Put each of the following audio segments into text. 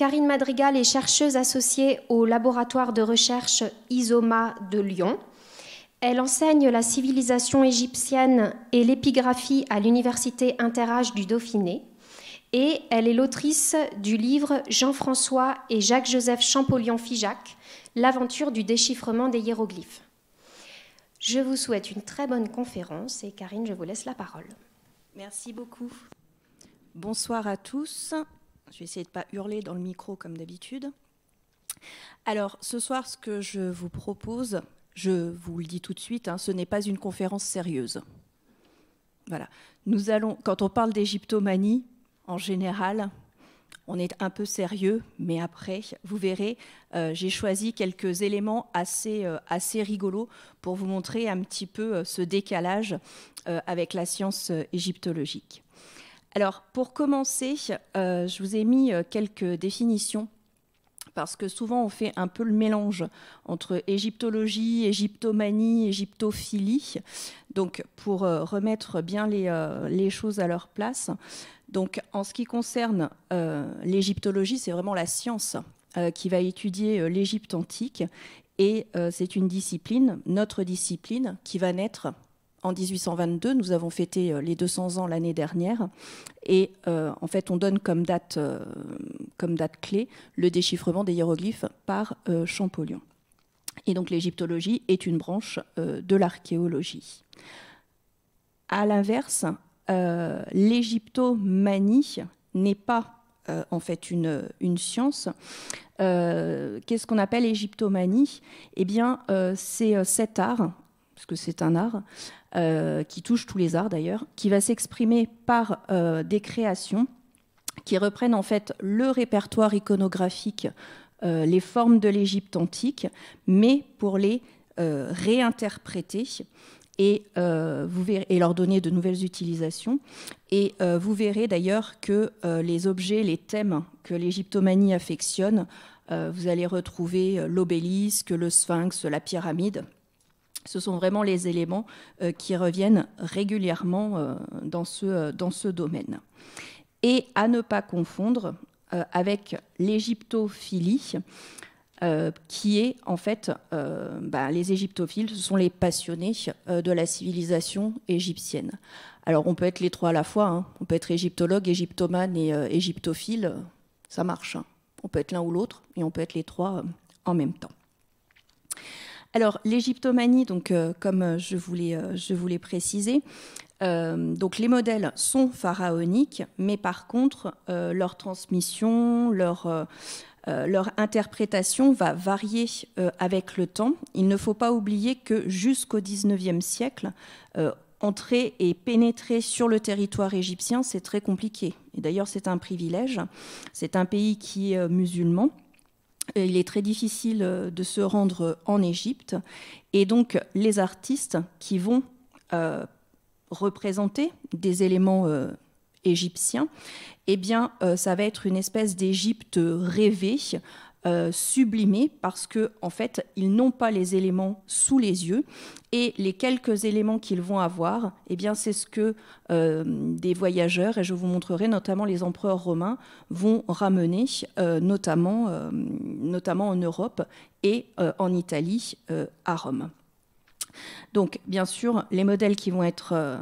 Karine Madrigal est chercheuse associée au laboratoire de recherche ISOMA de Lyon. Elle enseigne la civilisation égyptienne et l'épigraphie à l'Université Interage du Dauphiné. Et elle est l'autrice du livre Jean-François et Jacques-Joseph Champollion-Figeac, L'aventure du déchiffrement des hiéroglyphes. Je vous souhaite une très bonne conférence et Karine, je vous laisse la parole. Merci beaucoup. Bonsoir à tous. Je vais essayer de ne pas hurler dans le micro comme d'habitude. Alors, ce soir, ce que je vous propose, je vous le dis tout de suite, hein, ce n'est pas une conférence sérieuse. Voilà. Nous allons, quand on parle d'égyptomanie, en général, on est un peu sérieux, mais après, vous verrez, euh, j'ai choisi quelques éléments assez, euh, assez rigolos pour vous montrer un petit peu euh, ce décalage avec la science égyptologique. Alors, pour commencer, euh, je vous ai mis euh, quelques définitions parce que souvent on fait un peu le mélange entre égyptologie, égyptomanie, égyptophilie. Donc pour euh, remettre bien les, choses à leur place. Donc en ce qui concerne l'égyptologie, c'est vraiment la science qui va étudier l'Égypte antique et c'est une discipline, notre discipline, qui va naître en 1822, nous avons fêté euh, les 200 ans l'année dernière, et euh, en fait on donne comme date, euh, comme date clé le déchiffrement des hiéroglyphes par Champollion. Et donc l'égyptologie est une branche de l'archéologie. À l'inverse, l'égyptomanie n'est pas en fait une, une science. Qu'est-ce qu'on appelle égyptomanie Eh bien, c'est cet art, parce que c'est un art, euh, qui touche tous les arts d'ailleurs, qui va s'exprimer par euh, des créations qui reprennent en fait le répertoire iconographique, euh, les formes de l'Égypte antique, mais pour les réinterpréter et, vous verrez, leur donner de nouvelles utilisations. Et vous verrez d'ailleurs que les objets, les thèmes que l'égyptomanie affectionne, vous allez retrouver l'obélisque, le sphinx, la pyramide, ce sont vraiment les éléments euh, qui reviennent régulièrement euh, dans, ce, euh, dans ce domaine. Et à ne pas confondre avec l'égyptophilie, qui est en fait bah, les égyptophiles, ce sont les passionnés de la civilisation égyptienne. Alors on peut être les trois à la fois, hein. on peut être égyptologue, égyptomane et égyptophile, ça marche. Hein. On peut être l'un ou l'autre et on peut être les trois en même temps. Alors, l'égyptomanie, donc, euh, comme euh, je voulais, euh, l'ai précisé, donc les modèles sont pharaoniques, mais par contre, leur transmission, leur, leur interprétation va varier avec le temps. Il ne faut pas oublier que jusqu'au XIXe siècle, entrer et pénétrer sur le territoire égyptien, c'est très compliqué. Et d'ailleurs, c'est un privilège. C'est un pays qui est musulman. Euh, il est très difficile euh, de se rendre en Égypte. Et donc, les artistes qui vont euh, représenter des éléments égyptiens, eh bien, ça va être une espèce d'Égypte rêvée euh, sublimés parce que en fait ils n'ont pas les éléments sous les yeux et les quelques éléments qu'ils vont avoir eh bien c'est ce que euh, des voyageurs et je vous montrerai notamment les empereurs romains vont ramener euh, notamment notamment en Europe et en Italie à Rome donc bien sûr les modèles qui vont être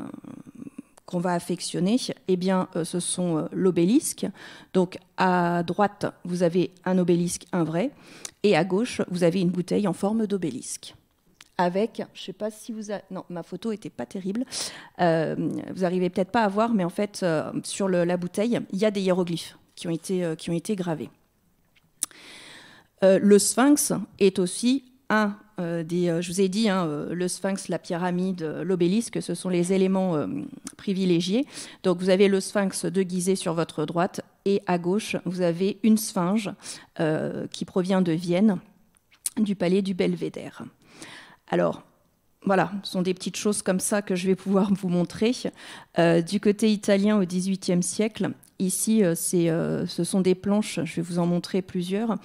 qu'on va affectionner, eh bien, euh, ce sont euh, l'obélisque. Donc, à droite, vous avez un obélisque, un vrai, et à gauche, vous avez une bouteille en forme d'obélisque. Avec, je ne sais pas si vous, avez... non, ma photo était pas terrible. Euh, vous arrivez peut-être pas à voir, mais en fait, sur la bouteille, il y a des hiéroglyphes qui ont été, qui ont été gravés. le sphinx est aussi un euh, euh, je vous ai dit, hein, euh, le sphinx, la pyramide, l'obélisque, ce sont les éléments privilégiés. Donc vous avez le sphinx de Gizeh sur votre droite et à gauche, vous avez une sphinge qui provient de Vienne, du palais du Belvédère. Alors, voilà, ce sont des petites choses comme ça que je vais pouvoir vous montrer. du côté italien au XVIIIe siècle, ici, ce sont des planches, je vais vous en montrer plusieurs,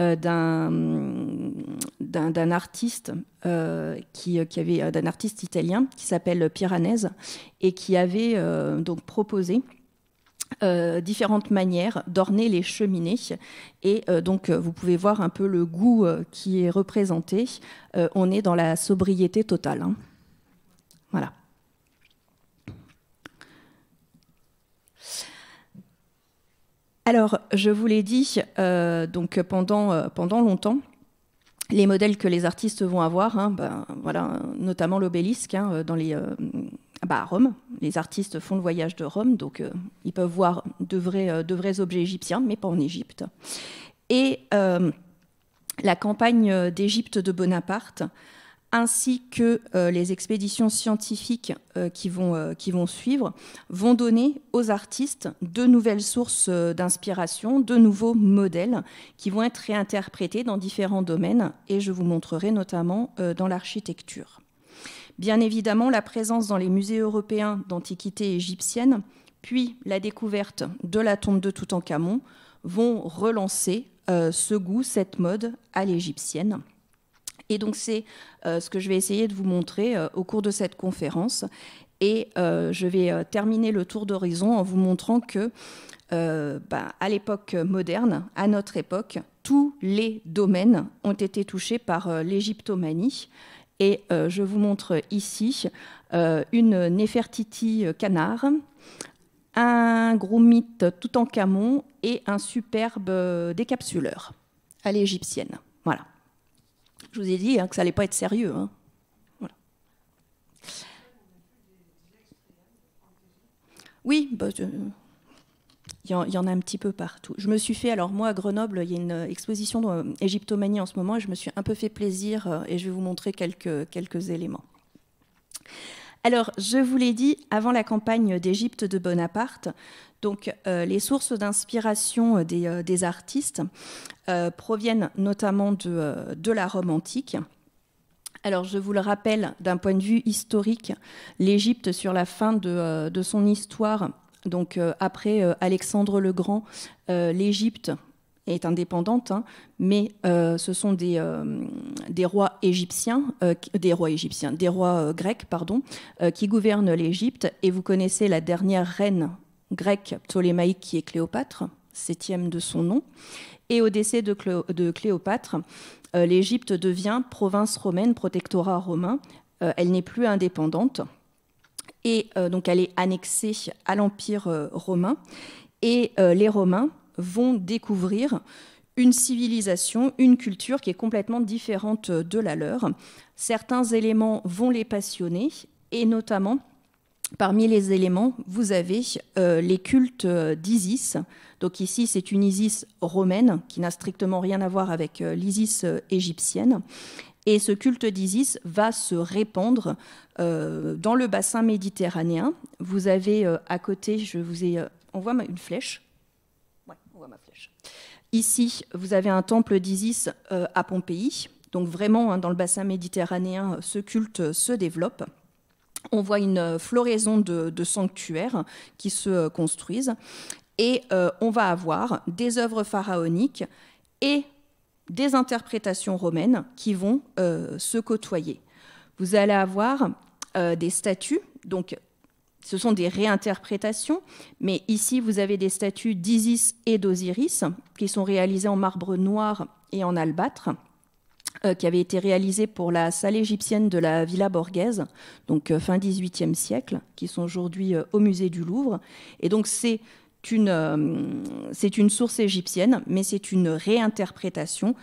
euh, d'un artiste euh, qui, euh, d'un artiste italien qui s'appelle Piranèse et qui avait donc proposé différentes manières d'orner les cheminées. Et donc, vous pouvez voir un peu le goût qui est représenté. on est dans la sobriété totale. Hein. Voilà. Alors, je vous l'ai dit, euh, donc euh, pendant, longtemps, les modèles que les artistes vont avoir, hein, ben, voilà, notamment l'obélisque hein, euh, dans les, bah, à Rome. Les artistes font le voyage de Rome, donc ils peuvent voir de vrais, de vrais objets égyptiens, mais pas en Égypte. Et la campagne d'Égypte de Bonaparte ainsi que euh, les expéditions scientifiques euh, euh, qui, vont, suivre, vont donner aux artistes de nouvelles sources d'inspiration, de nouveaux modèles qui vont être réinterprétés dans différents domaines, et je vous montrerai notamment dans l'architecture. Bien évidemment, la présence dans les musées européens d'antiquité égyptienne, puis la découverte de la tombe de Toutankhamon, vont relancer ce goût, cette mode à l'égyptienne. Et donc c'est euh, ce que je vais essayer de vous montrer euh, au cours de cette conférence. Et euh, je vais terminer le tour d'horizon en vous montrant que, bah, à l'époque moderne, à notre époque, tous les domaines ont été touchés par l'égyptomanie. Et je vous montre ici une Néfertiti canard, un gros mythe tout en camon et un superbe décapsuleur à l'égyptienne. Voilà. Je vous ai dit hein, que ça n'allait pas être sérieux. Hein. Oui, bah, Il y, en, a un petit peu partout. Je me suis fait, alors moi à Grenoble, il y a une euh, exposition d'égyptomanie euh, en ce moment, et je me suis un peu fait plaisir euh, et je vais vous montrer quelques, quelques éléments. Alors, je vous l'ai dit, avant la campagne d'Égypte de Bonaparte, donc euh, les sources d'inspiration euh, euh, des, artistes proviennent notamment de, la Rome antique. Alors, je vous le rappelle, d'un point de vue historique, l'Égypte, sur la fin de, de son histoire, donc après Alexandre le Grand, l'Égypte est indépendante, hein, mais euh, ce sont euh, euh, des, rois égyptiens, des rois égyptiens, des rois grecs, pardon, qui gouvernent l'Égypte. Et vous connaissez la dernière reine grecque ptolémaïque qui est Cléopâtre, septième de son nom. Et au décès de, de Cléopâtre, l'Égypte devient province romaine, protectorat romain. elle n'est plus indépendante. Et donc elle est annexée à l'Empire romain. Et les Romains, vont découvrir une civilisation, une culture qui est complètement différente euh, de la leur. Certains éléments vont les passionner, et notamment, parmi les éléments, vous avez euh, les cultes euh, d'Isis. Donc ici, c'est une Isis romaine qui n'a strictement rien à voir avec l'Isis égyptienne. Et ce culte d'Isis va se répandre dans le bassin méditerranéen. Vous avez à côté, je vous ai, on une flèche Ici, vous avez un temple d'Isis euh, à Pompéi. Donc vraiment, hein, dans le bassin méditerranéen, ce culte se développe. On voit une euh, floraison de, sanctuaires qui se euh, construisent. Et on va avoir des œuvres pharaoniques et des interprétations romaines qui vont se côtoyer. Vous allez avoir des statues, donc ce sont des réinterprétations, mais ici vous avez des statues d'Isis et d'Osiris qui sont réalisées en marbre noir et en albâtre, euh, qui avaient été réalisées pour la salle égyptienne de la Villa Borghese, donc euh, fin XVIIIe siècle, qui sont aujourd'hui euh, au musée du Louvre. Et donc c'est une, c'est une source égyptienne, mais c'est une réinterprétation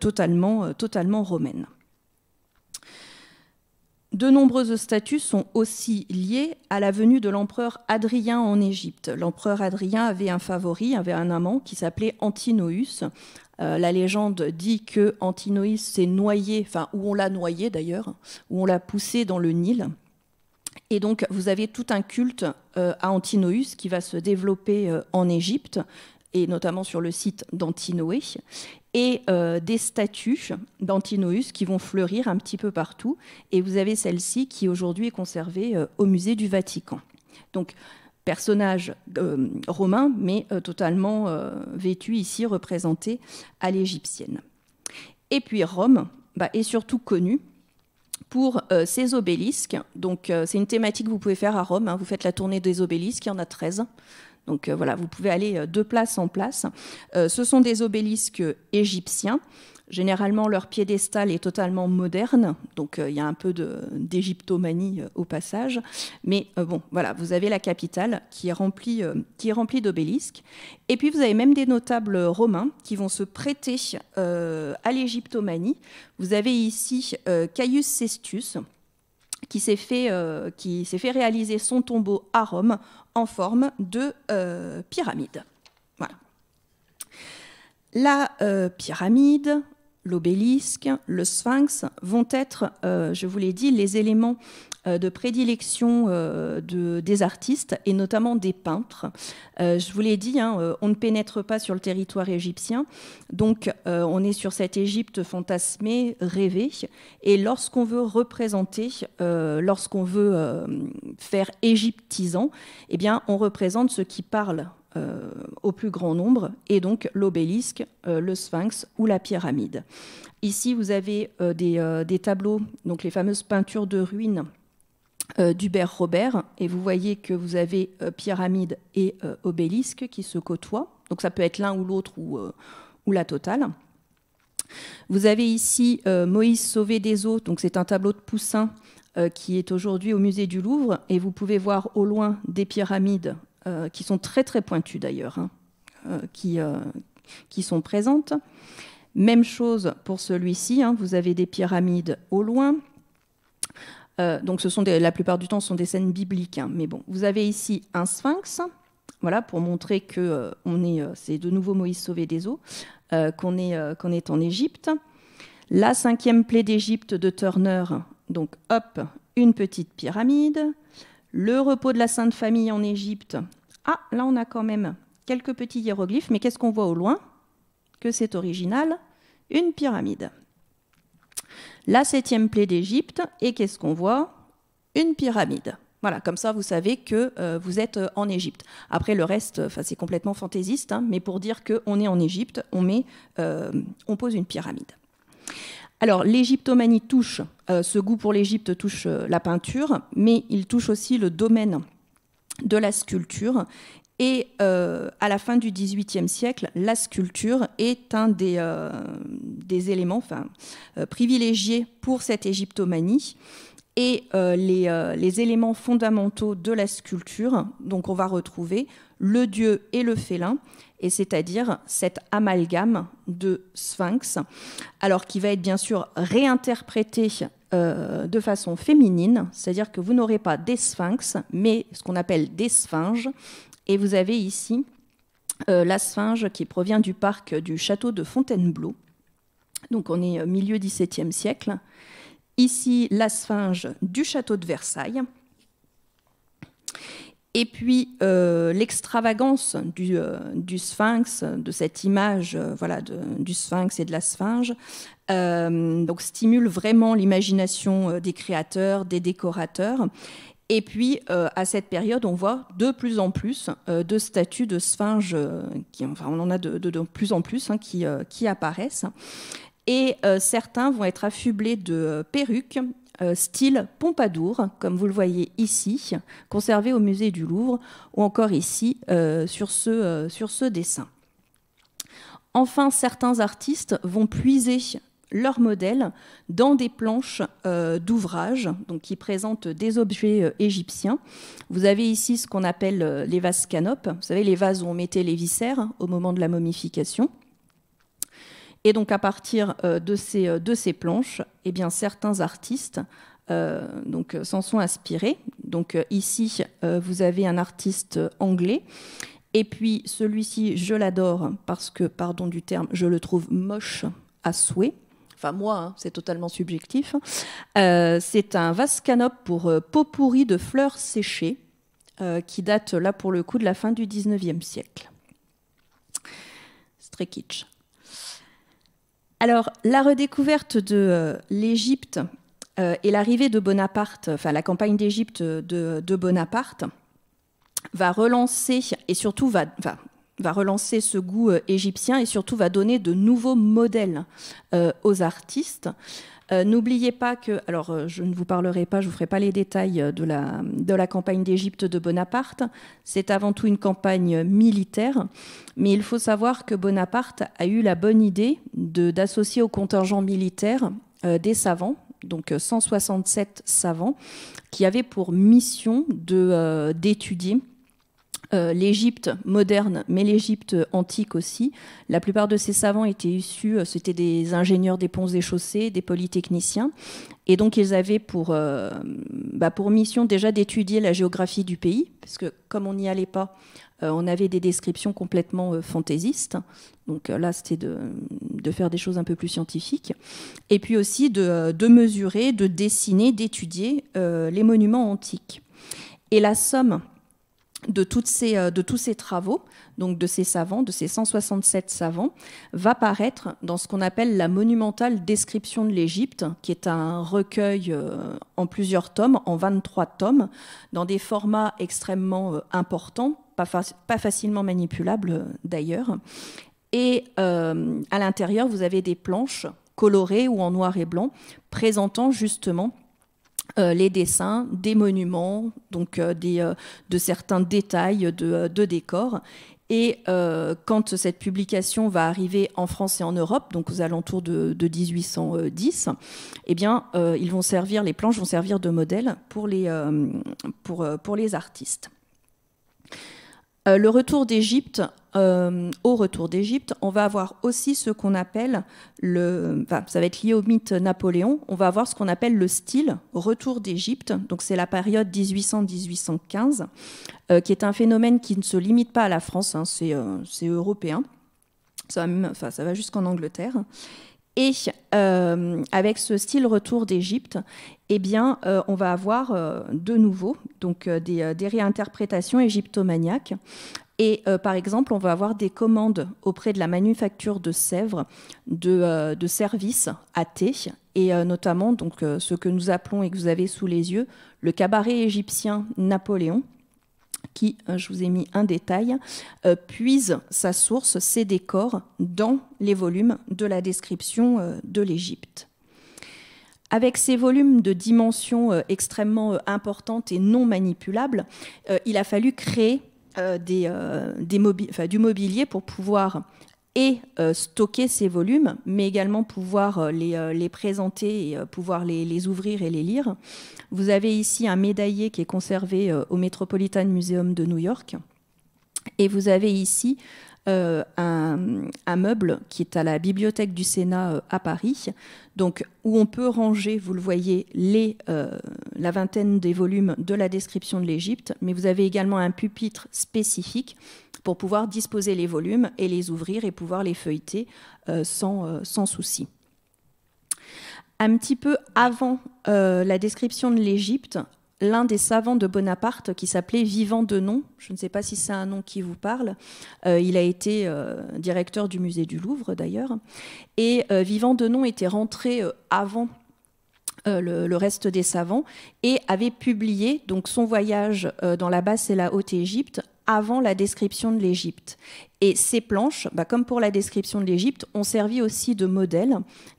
totalement, totalement romaine. De nombreuses statues sont aussi liées à la venue de l'empereur Adrien en Égypte. L'empereur Adrien avait un favori, avait un amant qui s'appelait Antinoïs. Euh, la légende dit que antinoïs s'est noyé, enfin, où on l'a noyé d'ailleurs, où on l'a poussé dans le Nil. Et donc, vous avez tout un culte euh, à Antinoïs qui va se développer euh, en Égypte, et notamment sur le site d'Antinoé et euh, des statues d'Antinous qui vont fleurir un petit peu partout. Et vous avez celle-ci qui aujourd'hui est conservée euh, au musée du Vatican. Donc, personnage euh, romain, mais totalement vêtu ici, représenté à l'égyptienne. Et puis Rome bah, est surtout connue pour ses obélisques. Donc, c'est une thématique que vous pouvez faire à Rome. Hein. Vous faites la tournée des obélisques, il y en a 13. Donc euh, voilà, vous pouvez aller euh, de place en place. Euh, ce sont des obélisques égyptiens. Généralement, leur piédestal est totalement moderne, donc il y a un peu d'égyptomanie au passage. Mais bon, voilà, vous avez la capitale qui est remplie, d'obélisques. Et puis vous avez même des notables romains qui vont se prêter à l'égyptomanie. Vous avez ici Caius Cestius qui s'est fait réaliser son tombeau à Rome en forme de euh, pyramide. Voilà. La euh, pyramide, l'obélisque, le sphinx vont être, euh, je vous l'ai dit, les éléments euh, de prédilection euh, des artistes et notamment des peintres. Euh, je vous l'ai dit, hein, on ne pénètre pas sur le territoire égyptien, donc on est sur cette Égypte fantasmée, rêvée, et lorsqu'on veut représenter, lorsqu'on veut faire égyptisant, eh bien on représente ce qui parle au plus grand nombre, et donc l'obélisque, le sphinx ou la pyramide. Ici, vous avez des, tableaux, donc les fameuses peintures de ruines euh, d'Hubert Robert, et vous voyez que vous avez euh, pyramide et euh, obélisque qui se côtoient, donc ça peut être l'un ou l'autre ou, la totale. Vous avez ici Moïse sauvé des eaux, donc c'est un tableau de Poussin qui est aujourd'hui au musée du Louvre, et vous pouvez voir au loin des pyramides qui sont très très pointues d'ailleurs, hein, qui, sont présentes. Même chose pour celui-ci, hein. vous avez des pyramides au loin, euh, donc ce sont la plupart du temps ce sont des scènes bibliques. Hein. mais bon, vous avez ici un sphinx, voilà, pour montrer que euh, on est, euh, c'est de nouveau Moïse sauvé des eaux, qu'on est, qu'on est en Égypte. La cinquième plaie d'Égypte de Turner, donc hop, une petite pyramide. Le repos de la Sainte Famille en Égypte. Ah, là on a quand même quelques petits hiéroglyphes, mais qu'est-ce qu'on voit au loin Que c'est original Une pyramide la septième plaie d'Égypte, et qu'est-ce qu'on voit Une pyramide. Voilà, comme ça, vous savez que euh, vous êtes euh, en Égypte. Après, le reste, euh, c'est complètement fantaisiste, hein, mais pour dire qu'on est en Égypte, on, met, on pose une pyramide. Alors, l'égyptomanie touche, ce goût pour l'Égypte touche la peinture, mais il touche aussi le domaine de la sculpture et euh, à la fin du XVIIIe siècle, la sculpture est un des, euh, éléments euh, privilégiés pour cette égyptomanie. Et les, éléments fondamentaux de la sculpture, donc on va retrouver le dieu et le félin, et c'est-à-dire cet amalgame de sphinx, alors qui va être bien sûr réinterprété de façon féminine, c'est-à-dire que vous n'aurez pas des sphinx, mais ce qu'on appelle des sphinges, et vous avez ici euh, la sphinge qui provient du parc du château de Fontainebleau. Donc on est au euh, milieu XVIIe siècle. Ici, la sphinge du château de Versailles. Et puis euh, l'extravagance du, sphinx, de cette image voilà, du sphinx et de la sphinge, donc stimule vraiment l'imagination des créateurs, des décorateurs. Et puis, euh, à cette période, on voit de plus en plus euh, de statues de sphinges, euh, qui, enfin, on en a de, plus en plus, hein, qui, apparaissent. Et certains vont être affublés de perruques, style Pompadour, comme vous le voyez ici, conservé au musée du Louvre, ou encore ici, sur ce dessin. Enfin, certains artistes vont puiser leur modèle dans des planches euh, d'ouvrage donc qui présentent des objets euh, égyptiens. Vous avez ici ce qu'on appelle euh, les vases canopes, vous savez les vases où on mettait les viscères hein, au moment de la momification. Et donc à partir de ces, de ces planches, eh bien, certains artistes donc s'en sont inspirés. Donc ici vous avez un artiste anglais et puis celui-ci, je l'adore parce que, pardon du terme, je le trouve moche à souhait enfin moi, hein, c'est totalement subjectif. Hein. Euh, c'est un vase canop pour euh, peau pourrie de fleurs séchées, euh, qui date là pour le coup de la fin du 19e siècle. C'est Alors, la redécouverte de l'Égypte et l'arrivée de Bonaparte, enfin la campagne d'Égypte de, Bonaparte, va relancer et surtout va, va relancer ce goût euh, égyptien et surtout va donner de nouveaux modèles euh, aux artistes. Euh, n'oubliez pas que, alors je ne vous parlerai pas, je ne vous ferai pas les détails de la, de la campagne d'Égypte de Bonaparte. C'est avant tout une campagne militaire, mais il faut savoir que Bonaparte a eu la bonne idée d'associer au contingent militaire des savants, donc 167 savants, qui avaient pour mission d'étudier euh, l'Égypte moderne, mais l'Égypte antique aussi. La plupart de ces savants étaient issus, euh, c'était des ingénieurs des ponts et chaussées, des polytechniciens. Et donc ils avaient pour, euh, bah, pour mission déjà d'étudier la géographie du pays, parce que comme on n'y allait pas, on avait des descriptions complètement fantaisistes. Donc là, c'était de, faire des choses un peu plus scientifiques. Et puis aussi de mesurer, de dessiner, d'étudier les monuments antiques. Et la somme de, toutes ces, euh, de tous ces travaux, donc de ces savants, de ces 167 savants, va paraître dans ce qu'on appelle la monumentale description de l'Égypte, qui est un recueil euh, en plusieurs tomes, en 23 tomes, dans des formats extrêmement euh, importants, pas, facilement manipulables d'ailleurs. Et à l'intérieur, vous avez des planches colorées ou en noir et blanc, présentant justement euh, les dessins des monuments, donc euh, euh, de certains détails de, de décors. Et quand cette publication va arriver en France et en Europe, donc aux alentours de, 1810, eh bien, ils vont les planches vont servir de modèle pour les artistes. Euh, le retour d'Égypte, euh, au retour d'Égypte, on va avoir aussi ce qu'on appelle le. ça va être lié au mythe Napoléon. On va avoir ce qu'on appelle le style retour d'Égypte. Donc, c'est la période 1800-1815, euh, qui est un phénomène qui ne se limite pas à la France, hein, c'est européen. Ça enfin, ça va jusqu'en Angleterre. Et euh, avec ce style retour d'Égypte, eh bien, euh, on va avoir euh, de nouveau donc des, réinterprétations égyptomaniaques. Et par exemple, on va avoir des commandes auprès de la manufacture de Sèvres de, de services à thé, et notamment donc ce que nous appelons et que vous avez sous les yeux le cabaret égyptien Napoléon qui, euh, je vous ai mis un détail, euh, puise sa source, ses décors, dans les volumes de la description euh, de l'Égypte. Avec ces volumes de dimensions extrêmement importantes et non manipulables, il a fallu créer du mobilier pour pouvoir et euh, stocker ces volumes, mais également pouvoir euh, euh, les, présenter et pouvoir les, ouvrir et les lire. Vous avez ici un médaillé qui est conservé au Metropolitan Museum de New York. Et vous avez ici un, meuble qui est à la bibliothèque du Sénat à Paris, donc où on peut ranger, vous le voyez, les, la vingtaine des volumes de la description de l'Égypte, mais vous avez également un pupitre spécifique pour pouvoir disposer les volumes et les ouvrir et pouvoir les feuilleter euh, sans, euh, sans souci un petit peu avant euh, la description de l'Égypte, l'un des savants de Bonaparte, qui s'appelait Vivant de je ne sais pas si c'est un nom qui vous parle, il a été directeur du musée du Louvre d'ailleurs, et Vivant de était rentré avant le, reste des savants, et avait publié donc son voyage dans la basse et la haute Égypte avant la description de l'Égypte. Et ces planches, bah, comme pour la description de l'Égypte, ont servi aussi de modèle.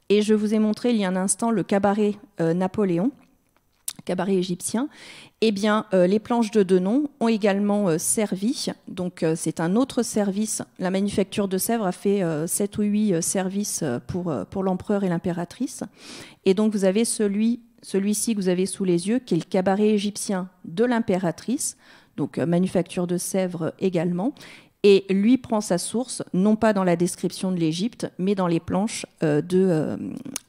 Et je vous ai montré il y a un instant le cabaret euh, Napoléon, cabaret égyptien. Eh bien, euh, les planches de Denon ont également euh, servi. Donc, c'est un autre service. La manufacture de Sèvres a fait 7 ou huit services pour, l'empereur et l'impératrice. Et donc, vous avez celui celui-ci que vous avez sous les yeux, qui est le cabaret égyptien de l'impératrice, donc euh, manufacture de Sèvres également. Et lui prend sa source, non pas dans la description de l'Égypte, mais dans les planches euh, de, euh,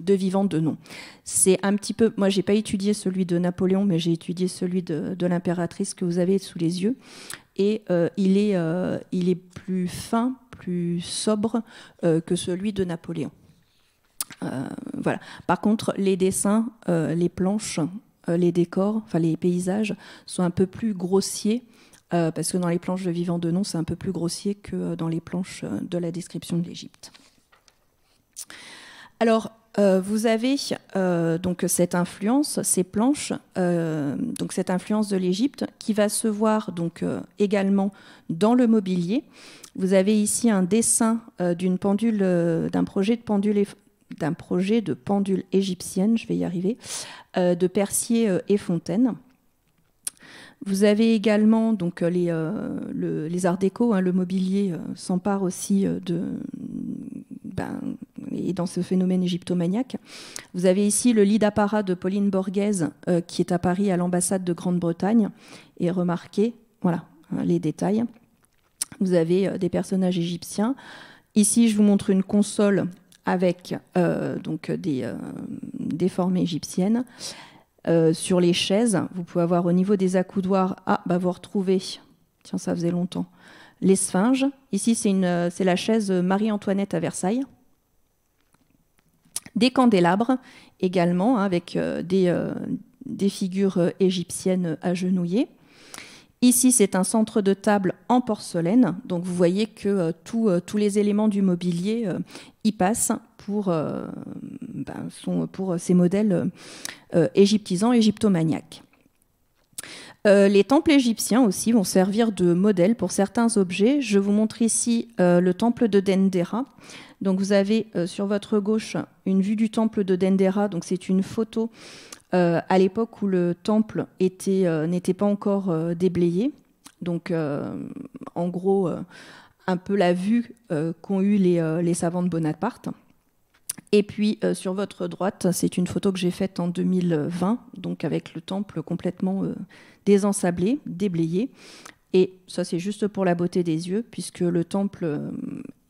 de Vivant de Nom. C'est un petit peu. Moi, j'ai pas étudié celui de Napoléon, mais j'ai étudié celui de, l'impératrice que vous avez sous les yeux. Et il, est, il est plus fin, plus sobre que celui de Napoléon. voilà. Par contre, les dessins, les planches euh, les décors, enfin les paysages, sont un peu plus grossiers, euh, parce que dans les planches de Vivant de Nom, c'est un peu plus grossier que euh, dans les planches de la description de l'Égypte. Alors, vous avez donc cette influence, ces planches, donc cette influence de l'Égypte, qui va se voir donc également dans le mobilier. Vous avez ici un dessin d'une pendule, d'un projet de pendule d'un projet de pendule égyptienne, je vais y arriver, euh, de Percier euh, et Fontaine. Vous avez également donc euh, les, euh, les arts déco, hein, le mobilier s'empare aussi de ben, et dans ce phénomène égyptomaniaque. Vous avez ici le lit d'apparat de Pauline Borghese qui est à Paris à l'ambassade de Grande-Bretagne et remarquez voilà hein, les détails. Vous avez des personnages égyptiens. Ici, je vous montre une console avec euh, donc euh, des, formes égyptiennes. Euh, sur les chaises, vous pouvez avoir au niveau des accoudoirs, ah, bah vous retrouvez, tiens, ça faisait longtemps, les sphinges. Ici, c'est la chaise Marie-Antoinette à Versailles. Des candélabres également, hein, avec des, figures égyptiennes agenouillées. Ici, c'est un centre de table en porcelaine. Donc, vous voyez que euh, euh, tous les éléments du mobilier euh, y passent pour, ben, sont pour ces modèles égyptisants, égyptomaniaques. les temples égyptiens aussi vont servir de modèle pour certains objets. Je vous montre ici le temple de Dendera. Donc vous avez sur votre gauche une vue du temple de Dendera. Donc c'est une photo euh, à l'époque où le temple euh, n'était pas encore euh, déblayé. Donc, en gros, un peu la vue qu'ont eue les, les, savants de Bonaparte. Et puis, sur votre droite, c'est une photo que j'ai faite en 2020, donc avec le temple complètement désensablé, déblayé. Et ça, c'est juste pour la beauté des yeux, puisque le temple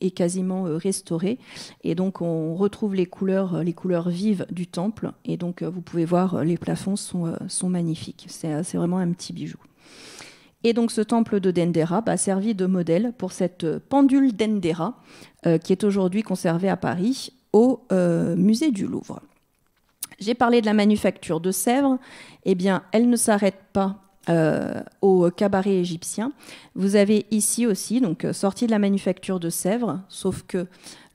est quasiment euh, restauré. Et donc, on retrouve les couleurs, euh, les couleurs vives du temple. Et donc, euh, vous pouvez voir, les plafonds sont, sont magnifiques. C'est vraiment un petit bijou. Et donc ce temple de Dendera a bah, servi de modèle pour cette pendule Dendera qui est aujourd'hui conservée à Paris au musée du Louvre. J'ai parlé de la manufacture de Sèvres. et eh bien, elle ne s'arrête pas euh, au cabaret égyptien. Vous avez ici aussi, donc euh, sorti de la manufacture de Sèvres, sauf que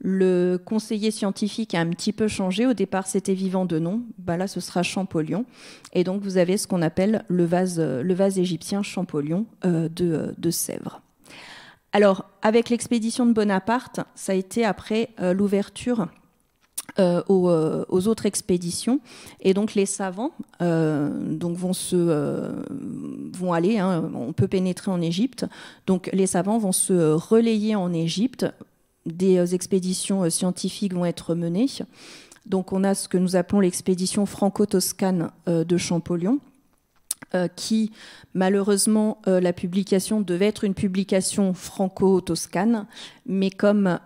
le conseiller scientifique a un petit peu changé. Au départ, c'était vivant de nom. bah là, ce sera Champollion. Et donc, vous avez ce qu'on appelle le vase, le vase égyptien Champollion euh, de, Sèvres. Alors, avec l'expédition de Bonaparte, ça a été après l'ouverture aux, autres expéditions. Et donc les savants donc vont, se, vont aller. Hein, on peut pénétrer en Égypte. Donc les savants vont se relayer en Égypte. Des euh, expéditions euh, scientifiques vont être menées. Donc on a ce que nous appelons l'expédition franco-toscane euh, de Champollion. qui, malheureusement, la publication devait être une publication franco-toscane, mais comme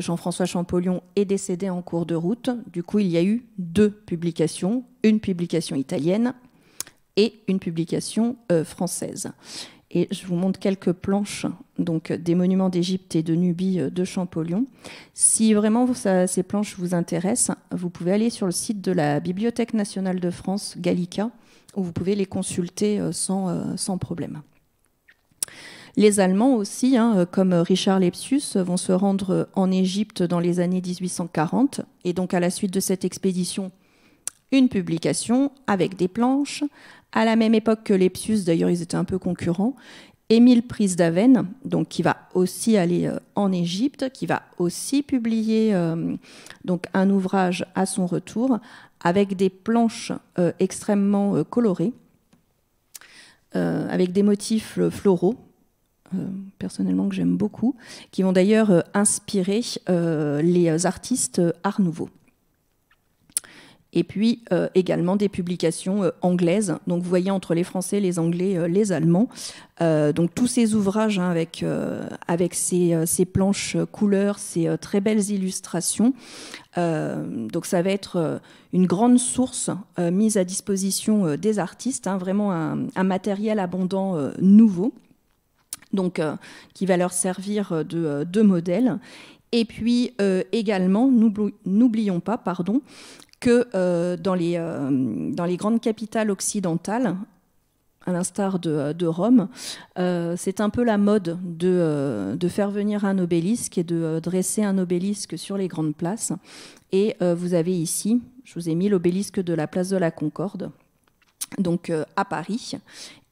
Jean-François Champollion est décédé en cours de route, du coup, il y a eu deux publications, une publication italienne et une publication euh, française. Et je vous montre quelques planches donc, des monuments d'Égypte et de Nubie euh, de Champollion. Si vraiment ces planches vous intéressent, vous pouvez aller sur le site de la Bibliothèque nationale de France, Gallica, où vous pouvez les consulter euh, sans, problème. Les Allemands aussi, hein, comme Richard Lepsius, vont se rendre en Égypte dans les années 1840. Et donc, à la suite de cette expédition, une publication avec des planches, à la même époque que les d'ailleurs ils étaient un peu concurrents, Émile Prise d'Avenne, donc qui va aussi aller euh, en Égypte, qui va aussi publier euh, donc un ouvrage à son retour avec des planches euh, extrêmement colorées, avec des motifs floraux, personnellement que j'aime beaucoup, qui vont d'ailleurs inspirer les artistes Art Nouveau et puis euh, également des publications euh, anglaises. Donc vous voyez entre les Français, les Anglais, euh, les Allemands. donc tous ces ouvrages hein, avec, avec ces, planches couleurs, ces très belles illustrations. donc ça va être une grande source mise à disposition des artistes, hein, vraiment un, matériel abondant nouveau. Donc, qui va leur servir de, de modèle. Et puis également, n'oublions pas, pardon, que euh, dans, les, euh, dans, les, grandes capitales occidentales, à l'instar de, euh, Rome, c'est un peu la mode de, de, faire venir un obélisque et de dresser un obélisque sur les grandes places. Et vous avez ici, je vous ai mis l'obélisque de la place de la Concorde, donc à Paris.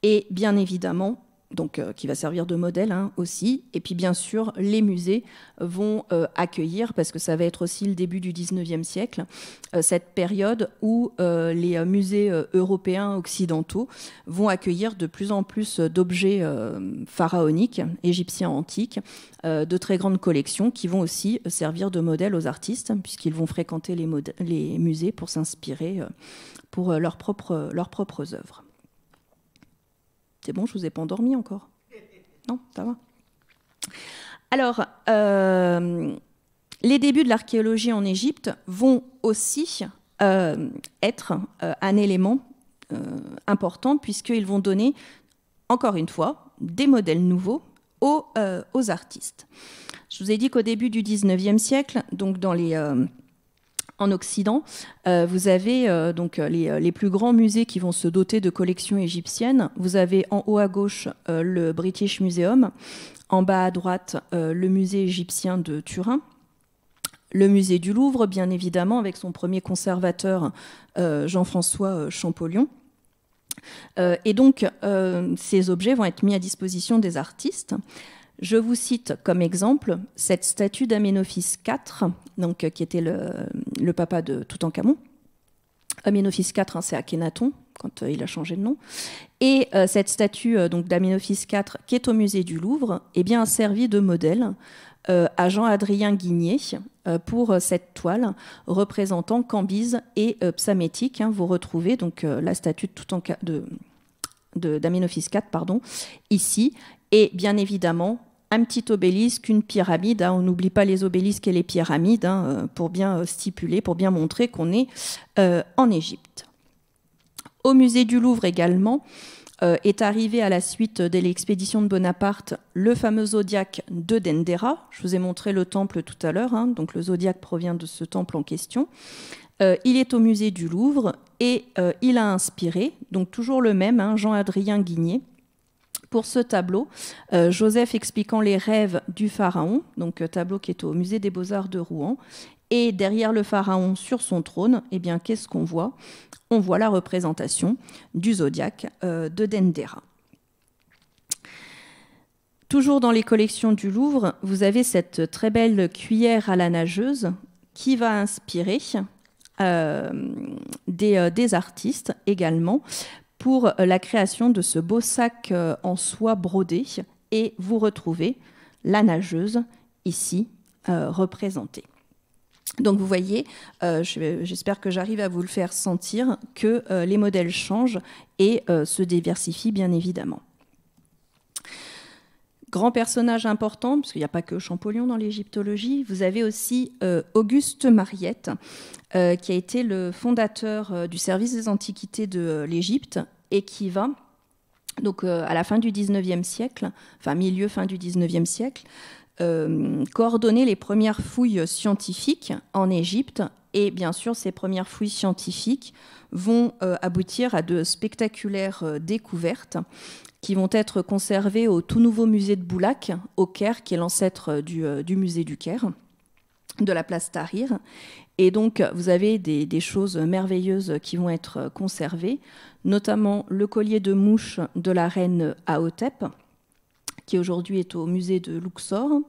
Et bien évidemment, donc euh, qui va servir de modèle hein, aussi. Et puis bien sûr, les musées vont euh, accueillir, parce que ça va être aussi le début du XIXe siècle, euh, cette période où les musées européens occidentaux vont accueillir de plus en plus d'objets pharaoniques, égyptiens antiques, de très grandes collections qui vont aussi servir de modèle aux artistes, puisqu'ils vont fréquenter les, les musées pour s'inspirer pour leurs propres œuvres. C'est bon, je vous ai pas endormi encore. Non, ça va. Alors, euh, les débuts de l'archéologie en Égypte vont aussi euh, être euh, un élément important puisqu'ils vont donner, encore une fois, des modèles nouveaux aux, aux artistes. Je vous ai dit qu'au début du 19e siècle, donc dans les en Occident, euh, vous avez euh, donc euh, les, plus grands musées qui vont se doter de collections égyptiennes. Vous avez en haut à gauche le British Museum, en bas à droite le musée égyptien de Turin, le musée du Louvre, bien évidemment, avec son premier conservateur Jean-François Champollion. et donc, ces objets vont être mis à disposition des artistes. Je vous cite comme exemple cette statue d'Aménophis IV, donc, euh, qui était le, papa de Toutankhamon. Aménophis IV, hein, c'est Akhenaton, quand euh, il a changé de nom. Et euh, cette statue d'Aménophis donc IV, qui est au musée du Louvre, eh bien, a servi de modèle à Jean-Adrien Guigné pour cette toile représentant Cambyse et Psamétique. Hein. vous retrouvez donc la statue de IV pardon, ici. Et bien évidemment, un petit obélisque, une pyramide. Hein. on n'oublie pas les obélisques et les pyramides hein, euh, pour bien euh, stipuler, pour bien montrer qu'on est euh, en Égypte. Au musée du Louvre également est arrivé à la suite de l'expédition de Bonaparte le fameux zodiaque de Dendera. Je vous ai montré le temple tout à l'heure, hein. donc le zodiaque provient de ce temple en question. il est au musée du Louvre et il a inspiré, donc toujours le même, Jean-Adrien Guigné, pour ce tableau, euh, Joseph expliquant les rêves du pharaon, donc euh, tableau qui est au musée des beaux-arts de Rouen. Et derrière le pharaon sur son trône, eh bien, qu'est-ce qu'on voit On voit la représentation du zodiaque euh, de Dendera. Toujours dans les collections du Louvre, vous avez cette très belle cuillère à la nageuse qui va inspirer des, des, artistes également pour euh, la création de ce beau sac euh, en soie brodé et vous retrouvez la nageuse ici euh, représentée. Donc vous voyez, j'espère que j'arrive à vous le faire sentir, que les modèles changent et se diversifient bien évidemment. Grand personnage important, parce qu'il n'y a pas que Champollion dans l'égyptologie, vous avez aussi euh, Auguste Mariette, euh, qui a été le fondateur euh, du service des antiquités de l'Égypte et qui va, donc à la fin du 19e siècle, enfin milieu fin du 19e siècle, euh, coordonner les premières fouilles scientifiques en Égypte. Et bien sûr, ces premières fouilles scientifiques vont euh, aboutir à de spectaculaires euh, découvertes qui vont être conservées au tout nouveau musée de Boulac, au Caire, qui est l'ancêtre du, musée du Caire, de la place Tahrir. Et donc, vous avez des, des choses merveilleuses qui vont être conservées, notamment le collier de mouche de la reine Aotep, qui aujourd'hui est au musée de Luxor,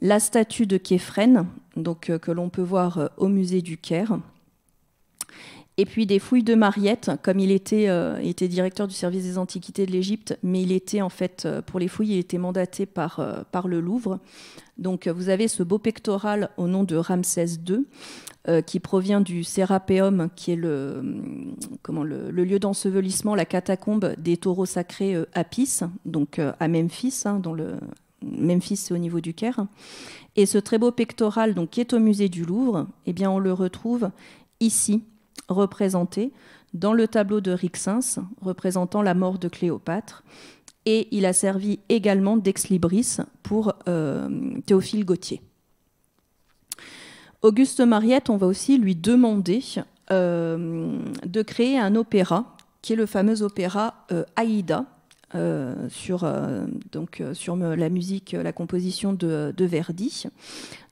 la statue de Képhren, donc euh, que l'on peut voir euh, au musée du Caire, et puis des fouilles de Mariette, comme il était, euh, était directeur du service des antiquités de l'Égypte, mais il était en fait, euh, pour les fouilles, il était mandaté par, euh, par le Louvre. Donc vous avez ce beau pectoral au nom de Ramsès II, qui provient du Sérapéum, qui est le, comment, le, lieu d'ensevelissement, la catacombe des taureaux sacrés Apis, donc à Memphis, hein, dans le, Memphis, c'est au niveau du Caire. Et ce très beau pectoral, donc, qui est au musée du Louvre, eh bien, on le retrouve ici, représenté dans le tableau de Rixens représentant la mort de Cléopâtre. Et il a servi également d'ex libris pour euh, Théophile Gautier. Auguste Mariette, on va aussi lui demander euh, de créer un opéra, qui est le fameux opéra euh, Aïda, sur, donc, sur la musique, la composition de, de Verdi.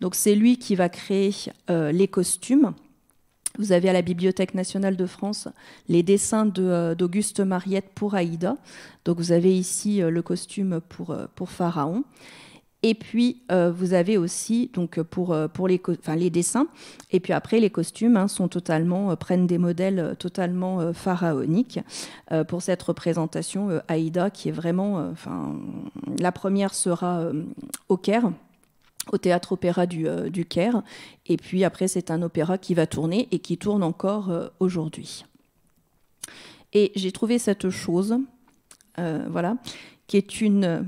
Donc c'est lui qui va créer les costumes vous avez à la Bibliothèque nationale de France les dessins euh, d'Auguste Mariette pour Aïda. Donc vous avez ici euh, le costume pour, euh, pour Pharaon. Et puis vous avez aussi donc pour, pour les, les dessins et puis après les costumes hein, sont totalement prennent des modèles totalement pharaoniques pour cette représentation Aïda qui est vraiment enfin la première sera au Caire au théâtre opéra euh, du, Caire. Et puis après, c'est un opéra qui va tourner et qui tourne encore euh, aujourd'hui. Et j'ai trouvé cette chose, euh, voilà, qui est une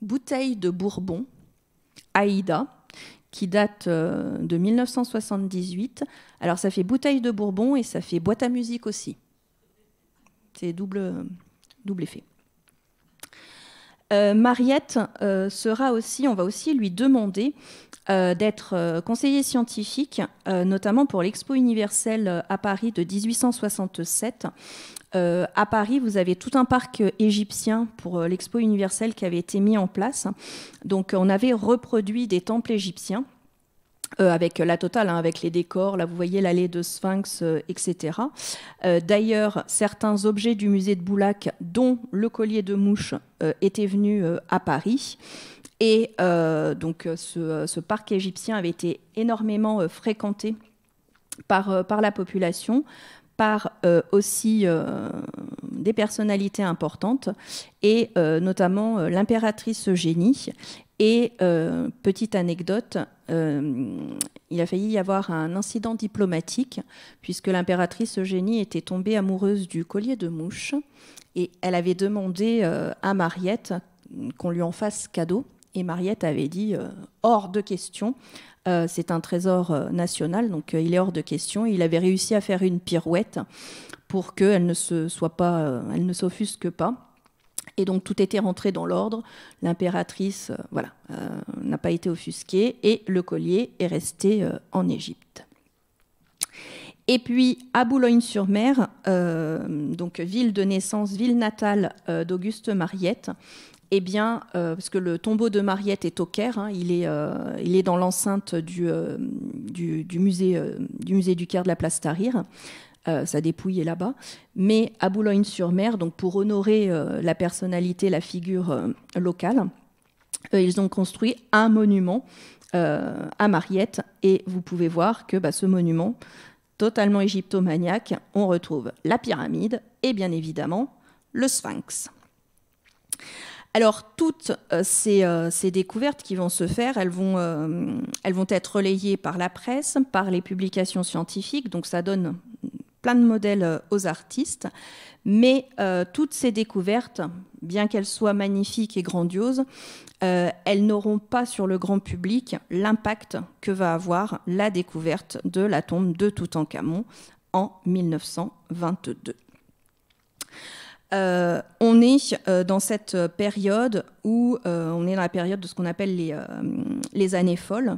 bouteille de Bourbon, Aïda, qui date de 1978. Alors ça fait bouteille de Bourbon et ça fait boîte à musique aussi. C'est double, double effet. Euh, Mariette euh, sera aussi, on va aussi lui demander euh, d'être conseiller scientifique, notamment pour l'Expo universelle à Paris de 1867. à Paris, vous avez tout un parc égyptien pour l'Expo universelle qui avait été mis en place. Donc on avait reproduit des temples égyptiens. Euh, avec la totale, hein, avec les décors, là vous voyez l'allée de Sphinx, euh, etc. Euh, d'ailleurs, certains objets du musée de Boulac, dont le collier de mouche, étaient venus à Paris. Et donc ce, parc égyptien avait été énormément fréquenté par, la population, par aussi des personnalités importantes et notamment l'impératrice Eugénie et euh, petite anecdote, euh, il a failli y avoir un incident diplomatique, puisque l'impératrice Eugénie était tombée amoureuse du collier de mouche, et elle avait demandé euh, à Mariette qu'on lui en fasse cadeau. Et Mariette avait dit hors de question, c'est un trésor national, donc il est hors de question. il avait réussi à faire une pirouette pour qu'elle ne se soit pas, elle ne s'offusque pas. Et donc tout était rentré dans l'ordre. L'impératrice, euh, voilà, euh, n'a pas été offusquée et le collier est resté euh, en Égypte. Et puis à Boulogne-sur-Mer, donc ville de naissance, ville natale d'Auguste Mariette, eh bien, parce que le tombeau de Mariette est au Caire, hein, il, est, il, est, dans l'enceinte du, du, musée, du musée du Caire de la place Tahrir sa euh, dépouille est là-bas, mais à Boulogne-sur-Mer, donc pour honorer euh, la personnalité, la figure euh, locale, ils ont construit un monument à Mariette, et vous pouvez voir que bah, ce monument, totalement égyptomaniaque, on retrouve la pyramide et bien évidemment le sphinx. Alors toutes ces, découvertes qui vont se faire, elles vont, elles vont, être relayées par la presse, par les publications scientifiques, donc ça donne plein de modèles euh, aux artistes, mais euh, toutes ces découvertes, bien qu'elles soient magnifiques et grandioses, euh, elles n'auront pas sur le grand public l'impact que va avoir la découverte de la tombe de Toutankhamon en 1922. on est dans cette période où on est dans la période de ce qu'on appelle les, les années folles.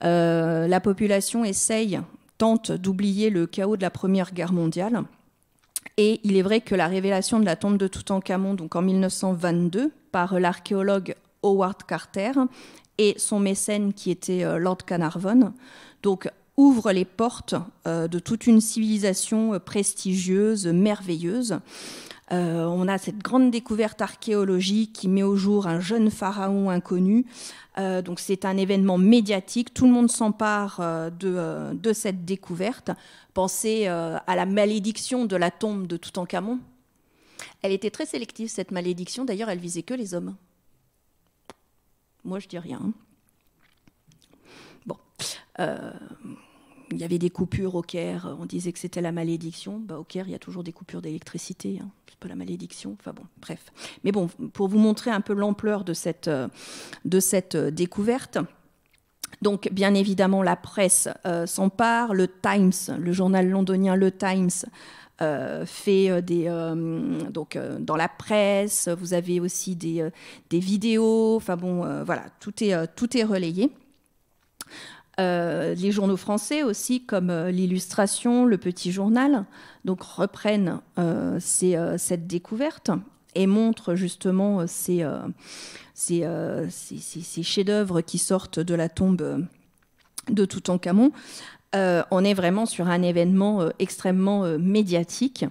la population essaye tente d'oublier le chaos de la Première Guerre mondiale. Et il est vrai que la révélation de la tombe de Toutankhamon, donc en 1922, par l'archéologue Howard Carter et son mécène qui était euh, Lord Carnarvon, donc ouvre les portes euh, de toute une civilisation euh, prestigieuse, merveilleuse. Euh, on a cette grande découverte archéologique qui met au jour un jeune pharaon inconnu. Euh, donc c'est un événement médiatique, tout le monde s'empare euh, de, cette découverte. Pensez à la malédiction de la tombe de Toutankhamon. Elle était très sélective, cette malédiction, d'ailleurs elle visait que les hommes. Moi je dis rien. Bon il y avait des coupures au Caire, on disait que c'était la malédiction. Bah, au Caire, il y a toujours des coupures d'électricité, hein. c'est pas la malédiction. Enfin bon, bref. Mais bon, pour vous montrer un peu l'ampleur de cette, euh, de cette euh, découverte. Donc, bien évidemment, la presse euh, s'empare. Le Times, le journal londonien Le Times, fait des donc dans la presse. Vous avez aussi des, des vidéos. Enfin bon, voilà, tout est tout est relayé. Euh, les journaux français aussi, comme euh, l'Illustration, le Petit Journal, donc reprennent euh, cette découverte et montrent justement ces, ces, chefs-d'œuvre qui sortent de la tombe de Toutankhamon. on est vraiment sur un événement extrêmement médiatique.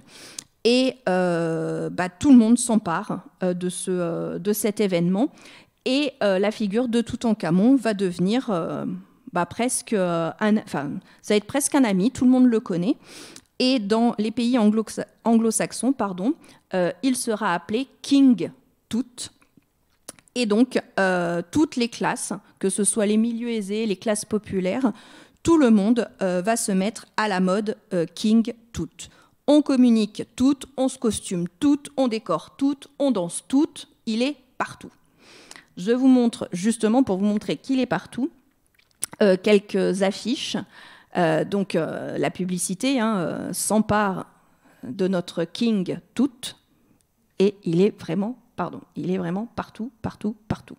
Et bah, tout le monde s'empare de, ce, de cet événement. Et la figure de Toutankhamon va devenir bah, presque euh, enfin, ça va être presque un ami, tout le monde le connaît. Et dans les pays anglo-saxons, pardon, euh, il sera appelé King Tut. Et donc, euh, toutes les classes, que ce soit les milieux aisés, les classes populaires, tout le monde va se mettre à la mode King Tut. On communique toutes, on se costume toutes, on décore toutes, on danse toutes, il est partout. Je vous montre, justement, pour vous montrer qu'il est partout, euh, quelques affiches. Euh, donc euh, la publicité hein, s'empare de notre King tout et il est vraiment, pardon, il est vraiment partout, partout, partout.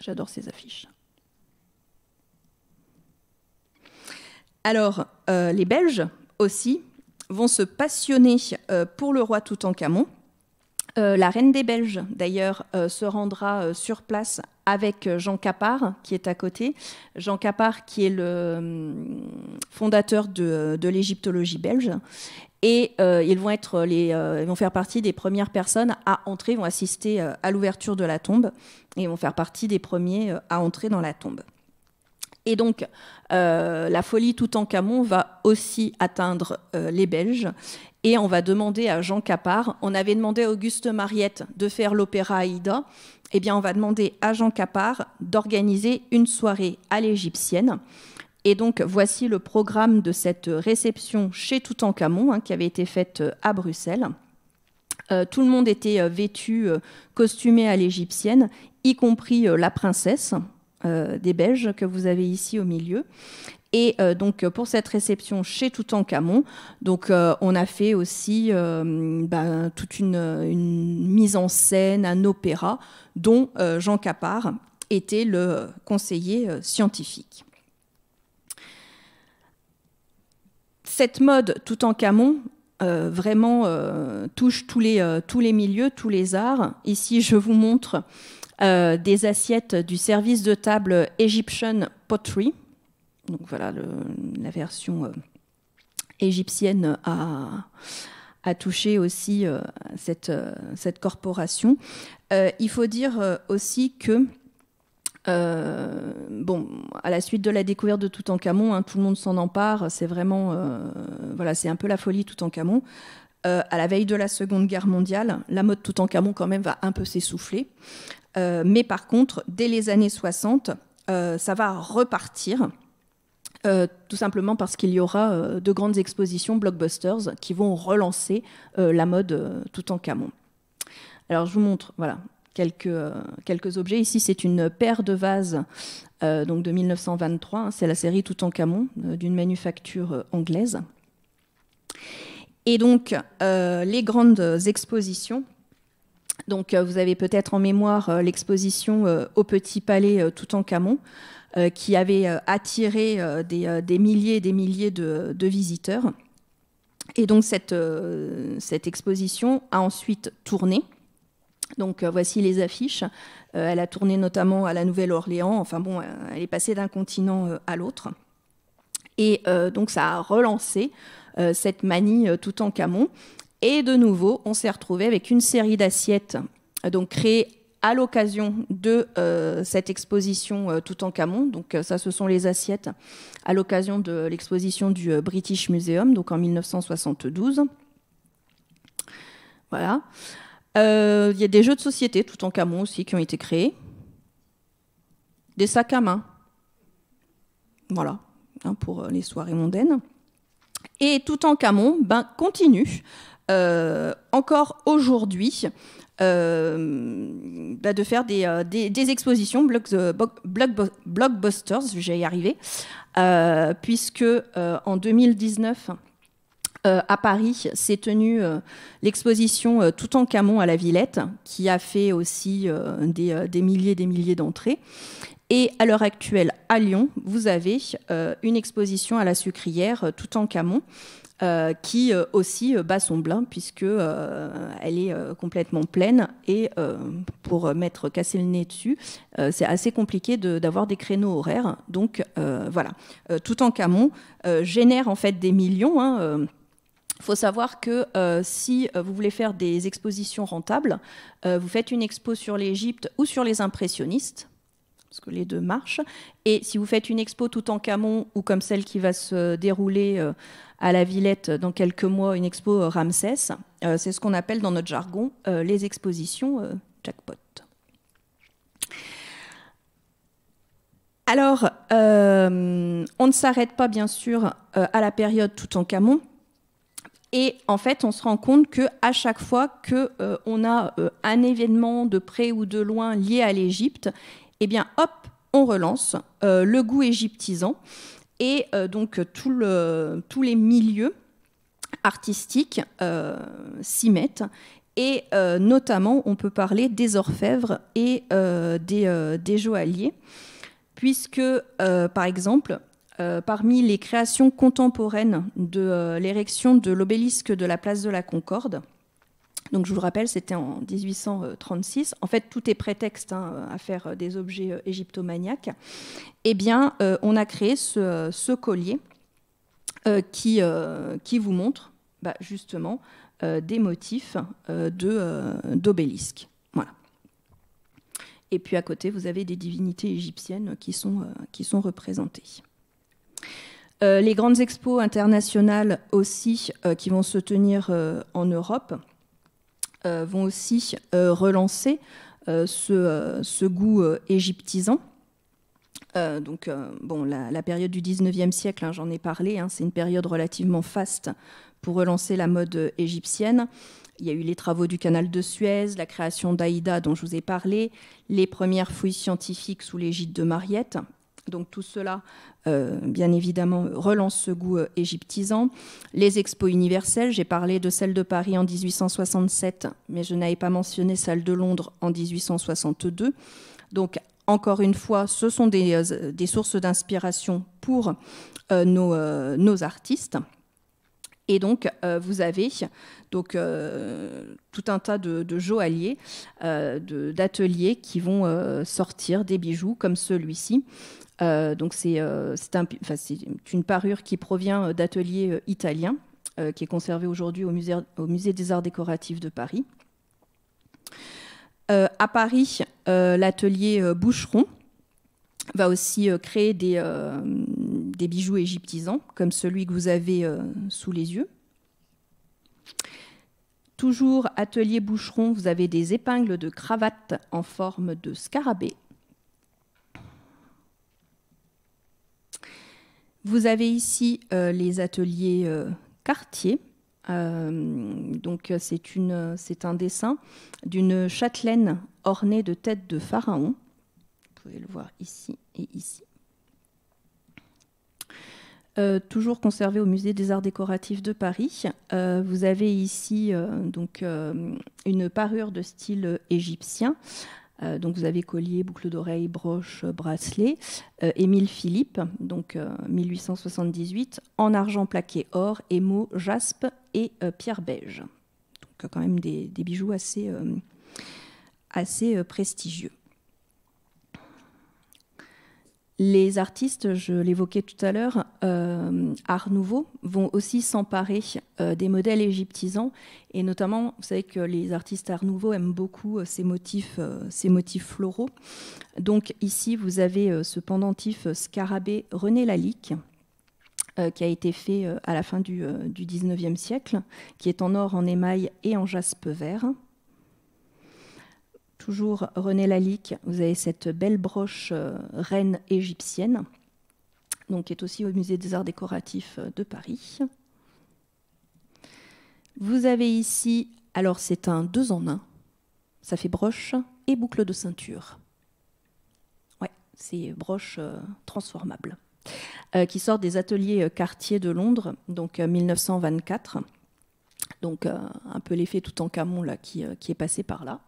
J'adore ces affiches. Alors, les Belges aussi vont se passionner pour le roi tout en camon la reine des Belges, d'ailleurs, se rendra sur place avec euh, Jean Capard, qui est à côté. Jean Capard, qui est le euh, fondateur euh, de, l'égyptologie belge. Et ils, vont être les, vont faire partie des premières personnes à entrer, vont assister à l'ouverture de la tombe, et vont faire partie des premiers à entrer dans la tombe. Et donc, la folie tout en camon va aussi atteindre les Belges. Et on va demander à Jean Capard, on avait demandé à Auguste Mariette de faire l'opéra Aïda. Eh bien, on va demander à Jean Capard d'organiser une soirée à l'égyptienne. Et donc, voici le programme de cette réception chez Toutankhamon, hein, qui avait été faite euh, à Bruxelles. Euh, tout le monde était euh, vêtu, costumé à l'égyptienne, y compris la princesse des Belges que vous avez ici au milieu. Et euh, donc euh, pour cette réception chez Toutankhamon, donc euh, on a fait aussi bah, toute une, mise en scène, un opéra dont Jean Capard était le conseiller scientifique. Cette mode Toutankhamon vraiment touche tous les, tous les milieux, tous les arts. Ici, je vous montre des assiettes du service de table Egyptian Pottery, donc voilà la version euh, égyptienne a, touché aussi euh, euh, cette, corporation. il faut dire aussi que bon, à la suite de la découverte de Toutankhamon, hein, tout le monde s'en empare. C'est vraiment, voilà, c'est un peu la folie Toutankhamon. Euh, à la veille de la Seconde Guerre mondiale, la mode Toutankhamon quand même va un peu s'essouffler. mais par contre, dès les années 60, ça va repartir. Euh, tout simplement parce qu'il y aura euh, de grandes expositions blockbusters qui vont relancer euh, la mode tout en camon. Alors je vous montre, voilà, quelques, objets. Ici, c'est une paire de vases donc de 1923. Hein, c'est la série Tout en camon d'une manufacture anglaise. Et donc, les grandes expositions donc, vous avez peut-être en mémoire l'exposition au Petit Palais tout-en-camon ». Euh, qui avait euh, attiré euh, des, milliers et des milliers de, visiteurs. Et donc cette, cette, exposition a ensuite tourné. Donc voici les affiches. elle a tourné notamment à la Nouvelle-Orléans. Enfin bon, elle est passée d'un continent à l'autre. Et donc ça a relancé cette manie tout en camon. Et de nouveau, on s'est retrouvé avec une série d'assiettes donc créées à l'occasion de euh, cette exposition euh, tout en Camon. Donc euh, ça, ce sont les assiettes à l'occasion de l'exposition du British Museum, donc en 1972. Voilà. Il y a des jeux de société tout en Camon aussi qui ont été créés. Des sacs à main. Voilà, hein, pour les soirées mondaines. Et tout en Camon ben, continue encore aujourd'hui euh, bah, de faire des, euh, des, expositions, euh, blockbusters, j'y y arrivé, puisque en 2019, à Paris s'est tenue l'exposition Tout en Camon à la Villette, qui a fait aussi des, des, milliers et des milliers d'entrées. Et à l'heure actuelle, à Lyon, vous avez une exposition à la sucrière Tout en Camon, euh, qui euh, aussi euh, bat son blin puisque elle est complètement pleine et pour mettre casser le nez dessus, c'est assez compliqué d'avoir des créneaux horaires. Donc voilà, tout en Camon génère en fait des millions. il hein, faut savoir que si vous voulez faire des expositions rentables, vous faites une expo sur l'Égypte ou sur les impressionnistes, parce que les deux marchent. Et si vous faites une expo tout en camon ou comme celle qui va se dérouler à la Villette dans quelques mois une expo euh, Ramsès. Euh, c'est ce qu'on appelle dans notre jargon euh, les expositions jackpot. Alors, on ne s'arrête pas bien sûr à la période tout en Camon. Et en fait, on se rend compte que à chaque fois que on a un événement de près ou de loin lié à l'Égypte, eh bien, hop, on relance le goût égyptisant et euh, donc tous les milieux artistiques euh, s'y mettent et euh, notamment, on peut parler des orfèvres et des, des, joailliers, puisque, par exemple, parmi les créations contemporaines de l'érection de l'obélisque de la place de la Concorde, donc je vous le rappelle, c'était en 1836. En fait, tout est prétexte hein, à faire euh, des objets euh, égyptomaniaques. Eh bien, euh, on a créé ce, collier qui, vous montre bah, justement des motifs d'obélisques. Et puis à côté, vous avez des divinités égyptiennes qui sont, qui sont représentées. les grandes expos internationales aussi qui vont se tenir en Europe euh, vont aussi euh, relancer euh, ce, goût égyptisant. donc, bon, la, période du 19e siècle, hein, j'en ai parlé, hein, c'est une période relativement faste pour relancer la mode égyptienne. Il y a eu les travaux du canal de Suez, la création d'Aïda dont je vous ai parlé, les premières fouilles scientifiques sous l'égide de Mariette, donc tout cela, euh, bien évidemment, relance ce goût euh, égyptisant. Les expos universelles, j'ai parlé de celle de Paris en 1867, mais je n'avais pas mentionné celle de Londres en 1862. Donc encore une fois, ce sont des, euh, sources d'inspiration pour nos artistes. Et donc, euh, vous avez donc, euh, tout un tas de, joailliers, euh, d'ateliers qui vont sortir des bijoux comme celui-ci. donc, c'est une parure qui provient d'ateliers italiens, qui est conservée aujourd'hui au musée, au musée des Arts Décoratifs de Paris. à Paris, l'atelier Boucheron va aussi créer des, des bijoux égyptisants, comme celui que vous avez euh, sous les yeux. Toujours atelier boucheron, vous avez des épingles de cravate en forme de scarabée. Vous avez ici euh, les ateliers euh, quartier. Euh, donc c'est un dessin d'une châtelaine ornée de têtes de pharaon. Vous pouvez le voir ici et ici. Euh, toujours conservé au musée des Arts Décoratifs de Paris. Euh, vous avez ici euh, donc une parure de style égyptien. donc vous avez collier, boucle d'oreille, broche, bracelet. Émile Philippe, donc 1878, en argent plaqué or, émaux, jaspe et pierre beige. Donc quand même des, des bijoux assez, assez prestigieux. Les artistes, je l'évoquais tout à l'heure, euh, Art Nouveau, vont aussi s'emparer euh, des modèles égyptisants. Et notamment, vous savez que les artistes Art Nouveau aiment beaucoup euh, ces, motifs, floraux. Donc ici, vous avez ce pendentif scarabée René Lalique, qui a été fait à la fin du, du 19e siècle, qui est en or, en émail et en jaspe vert. Toujours René Lalique, vous avez cette belle broche euh, reine égyptienne, donc qui est aussi au Musée des Arts Décoratifs euh, de Paris. Vous avez ici, alors c'est un deux en un, ça fait broche et boucle de ceinture. Ouais, c'est broche euh, transformable, qui sort des ateliers quartiers de Londres, donc 1924. Donc un peu l'effet tout en camon là qui est passé par là.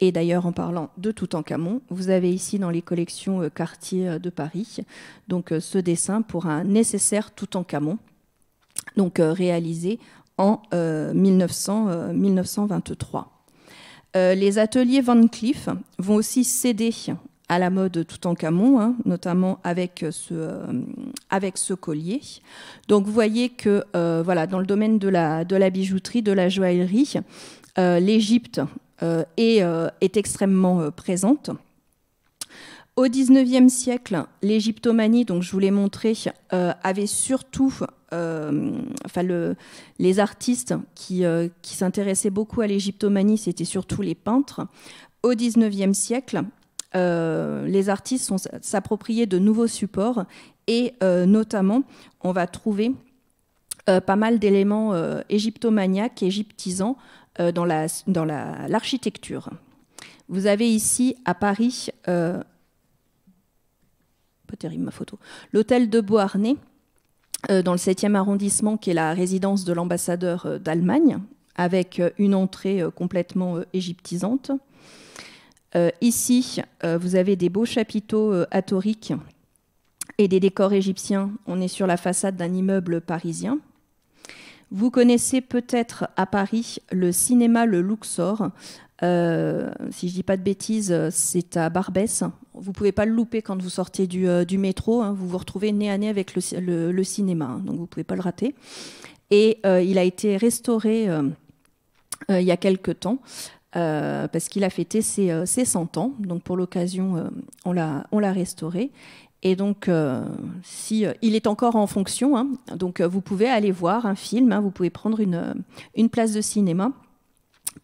Et d'ailleurs, en parlant de Toutankhamon, vous avez ici dans les collections Cartier euh, euh, de Paris donc euh, ce dessin pour un nécessaire Toutankhamon, donc réalisé en 1923. les ateliers Van Cleef vont aussi céder à la mode Toutankhamon, hein, notamment avec ce, collier. Donc vous voyez que voilà, dans le domaine de la, de bijouterie, de la joaillerie, l'Égypte est, euh, euh, est, extrêmement euh, présente. Au XIXe siècle, l'égyptomanie, donc je vous l'ai montré, avait surtout, enfin les artistes qui, s'intéressaient beaucoup à l'égyptomanie, c'était surtout les peintres. Au XIXe siècle, les artistes s'appropriaient de nouveaux supports et notamment, on va trouver pas mal d'éléments égyptomaniaques, égyptisants, euh, dans l'architecture. Vous avez ici à Paris, euh, pas terrible ma photo, l'hôtel de Beauharnais, euh, dans le 7e arrondissement, qui est la résidence de l'ambassadeur d'Allemagne, avec une entrée complètement égyptisante. ici, vous avez des beaux chapiteaux atoriques et des décors égyptiens. On est sur la façade d'un immeuble parisien. Vous connaissez peut-être à Paris le cinéma Le Luxor. Euh, si je ne dis pas de bêtises, c'est à Barbès. Vous ne pouvez pas le louper quand vous sortez du, euh, métro. Hein. Vous vous retrouvez nez à nez avec le, cinéma, hein, donc vous pouvez pas le rater. Et euh, il a été restauré il y a quelques temps. parce qu'il a fêté ses, ses, 100 ans. Donc pour l'occasion, on l'a restauré. Et donc, euh, si, euh, il est encore en fonction, hein. donc euh, vous pouvez aller voir un film, hein. vous pouvez prendre une, une, place de cinéma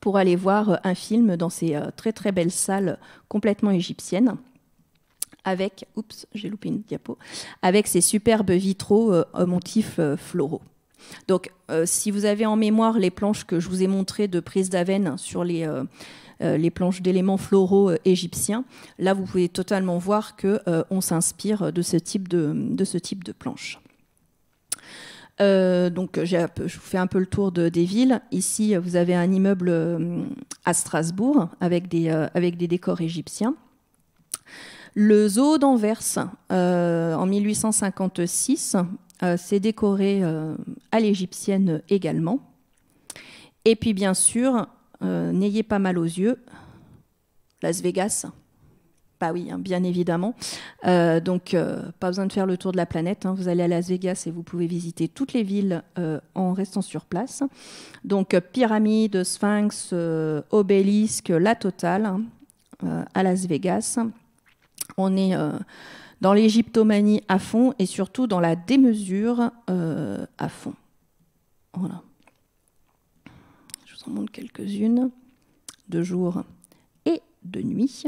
pour aller voir un film dans ces très très belles salles complètement égyptiennes, avec, oups, j'ai loupé une diapo, avec ces superbes vitraux motifs floraux. Donc, si vous avez en mémoire les planches que je vous ai montrées de prise d'Aven sur les euh, les planches d'éléments floraux euh, égyptiens. Là, vous pouvez totalement voir que euh, on s'inspire de ce type de, planches. planche. donc je vous fais un peu le tour des villes. Ici, vous avez un immeuble à Strasbourg avec des, décors égyptiens. Le zoo d'Anvers, en 1856, s'est décoré à l'égyptienne également. Et puis bien sûr, euh, n'ayez pas mal aux yeux, Las Vegas. Bah oui, hein, bien évidemment. Euh, donc, euh, pas besoin de faire le tour de la planète. Hein. Vous allez à Las Vegas et vous pouvez visiter toutes les villes en restant sur place. Donc, pyramide, sphinx, obélisque, la totale hein, à Las Vegas. On est dans l'égyptomanie à fond et surtout dans la démesure à fond. Voilà vous montre quelques-unes, de jour et de nuit,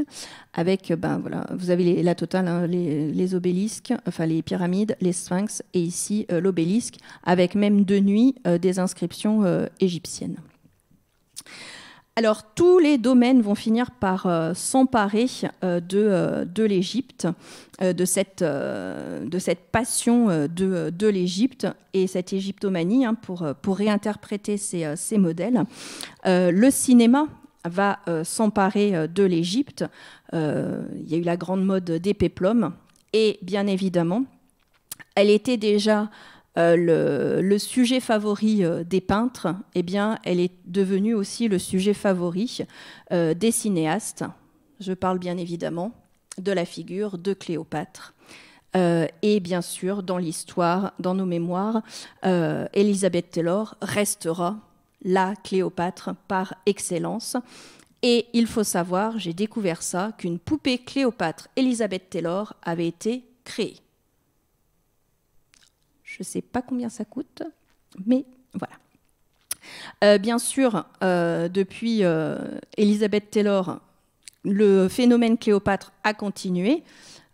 avec, ben voilà, vous avez la totale, hein, les, obélisques, enfin les pyramides, les sphinx, et ici euh, l'obélisque, avec même de nuit euh, des inscriptions euh, égyptiennes. Alors tous les domaines vont finir par euh, s'emparer euh, de, euh, de l'Égypte, de, cette, de cette passion de, de l'Égypte et cette égyptomanie hein, pour, pour réinterpréter ces, ces modèles. le cinéma va s'emparer de l'Égypte. il y a eu la grande mode des péplums et bien évidemment, elle était déjà euh, le, sujet favori euh, des peintres, eh bien, elle est devenue aussi le sujet favori euh, des cinéastes. Je parle bien évidemment de la figure de Cléopâtre. et bien sûr, dans l'histoire, dans nos mémoires, Elisabeth Taylor restera la Cléopâtre par excellence. Et il faut savoir, j'ai découvert ça, qu'une poupée Cléopâtre Elisabeth Taylor avait été créée. Je ne sais pas combien ça coûte, mais voilà. Euh, bien sûr, euh, depuis Elisabeth Elizabeth Taylor, le phénomène Cléopâtre a continué.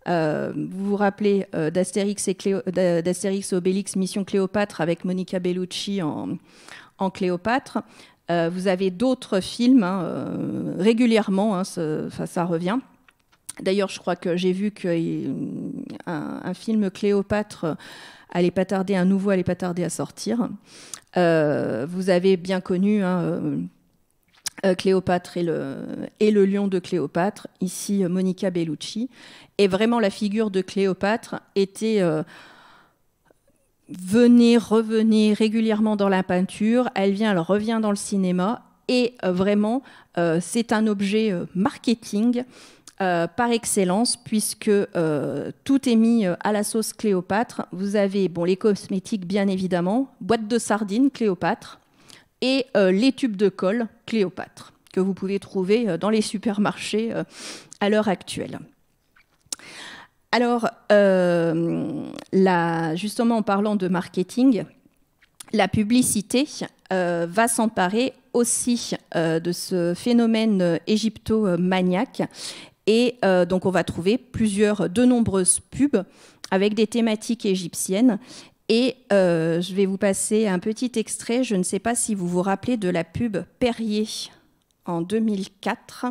Euh, vous vous rappelez d'Astérix et, Obélix, Mission Cléopâtre avec Monica Bellucci en, Cléopâtre. vous avez d'autres films hein, régulièrement, hein, ça revient. D'ailleurs, je crois que j'ai vu qu'un film Cléopâtre allez pas tarder, un nouveau Allez pas tarder à sortir. Euh, vous avez bien connu hein, euh, euh, Cléopâtre et le, lion de Cléopâtre, ici Monica Bellucci. Et vraiment, la figure de Cléopâtre était venait, revenait régulièrement dans la peinture, elle vient, elle revient dans le cinéma, et vraiment, c'est un objet marketing euh, par excellence, puisque euh, tout est mis euh, à la sauce Cléopâtre. Vous avez bon, les cosmétiques, bien évidemment, boîte de sardines Cléopâtre et les tubes de colle Cléopâtre, que vous pouvez trouver dans les supermarchés à l'heure actuelle. Alors, justement, en parlant de marketing, la publicité va s'emparer aussi de ce phénomène égypto-maniaque et euh, donc on va trouver plusieurs, de nombreuses pubs avec des thématiques égyptiennes. Et euh, je vais vous passer un petit extrait, je ne sais pas si vous vous rappelez de la pub Perrier en 2004.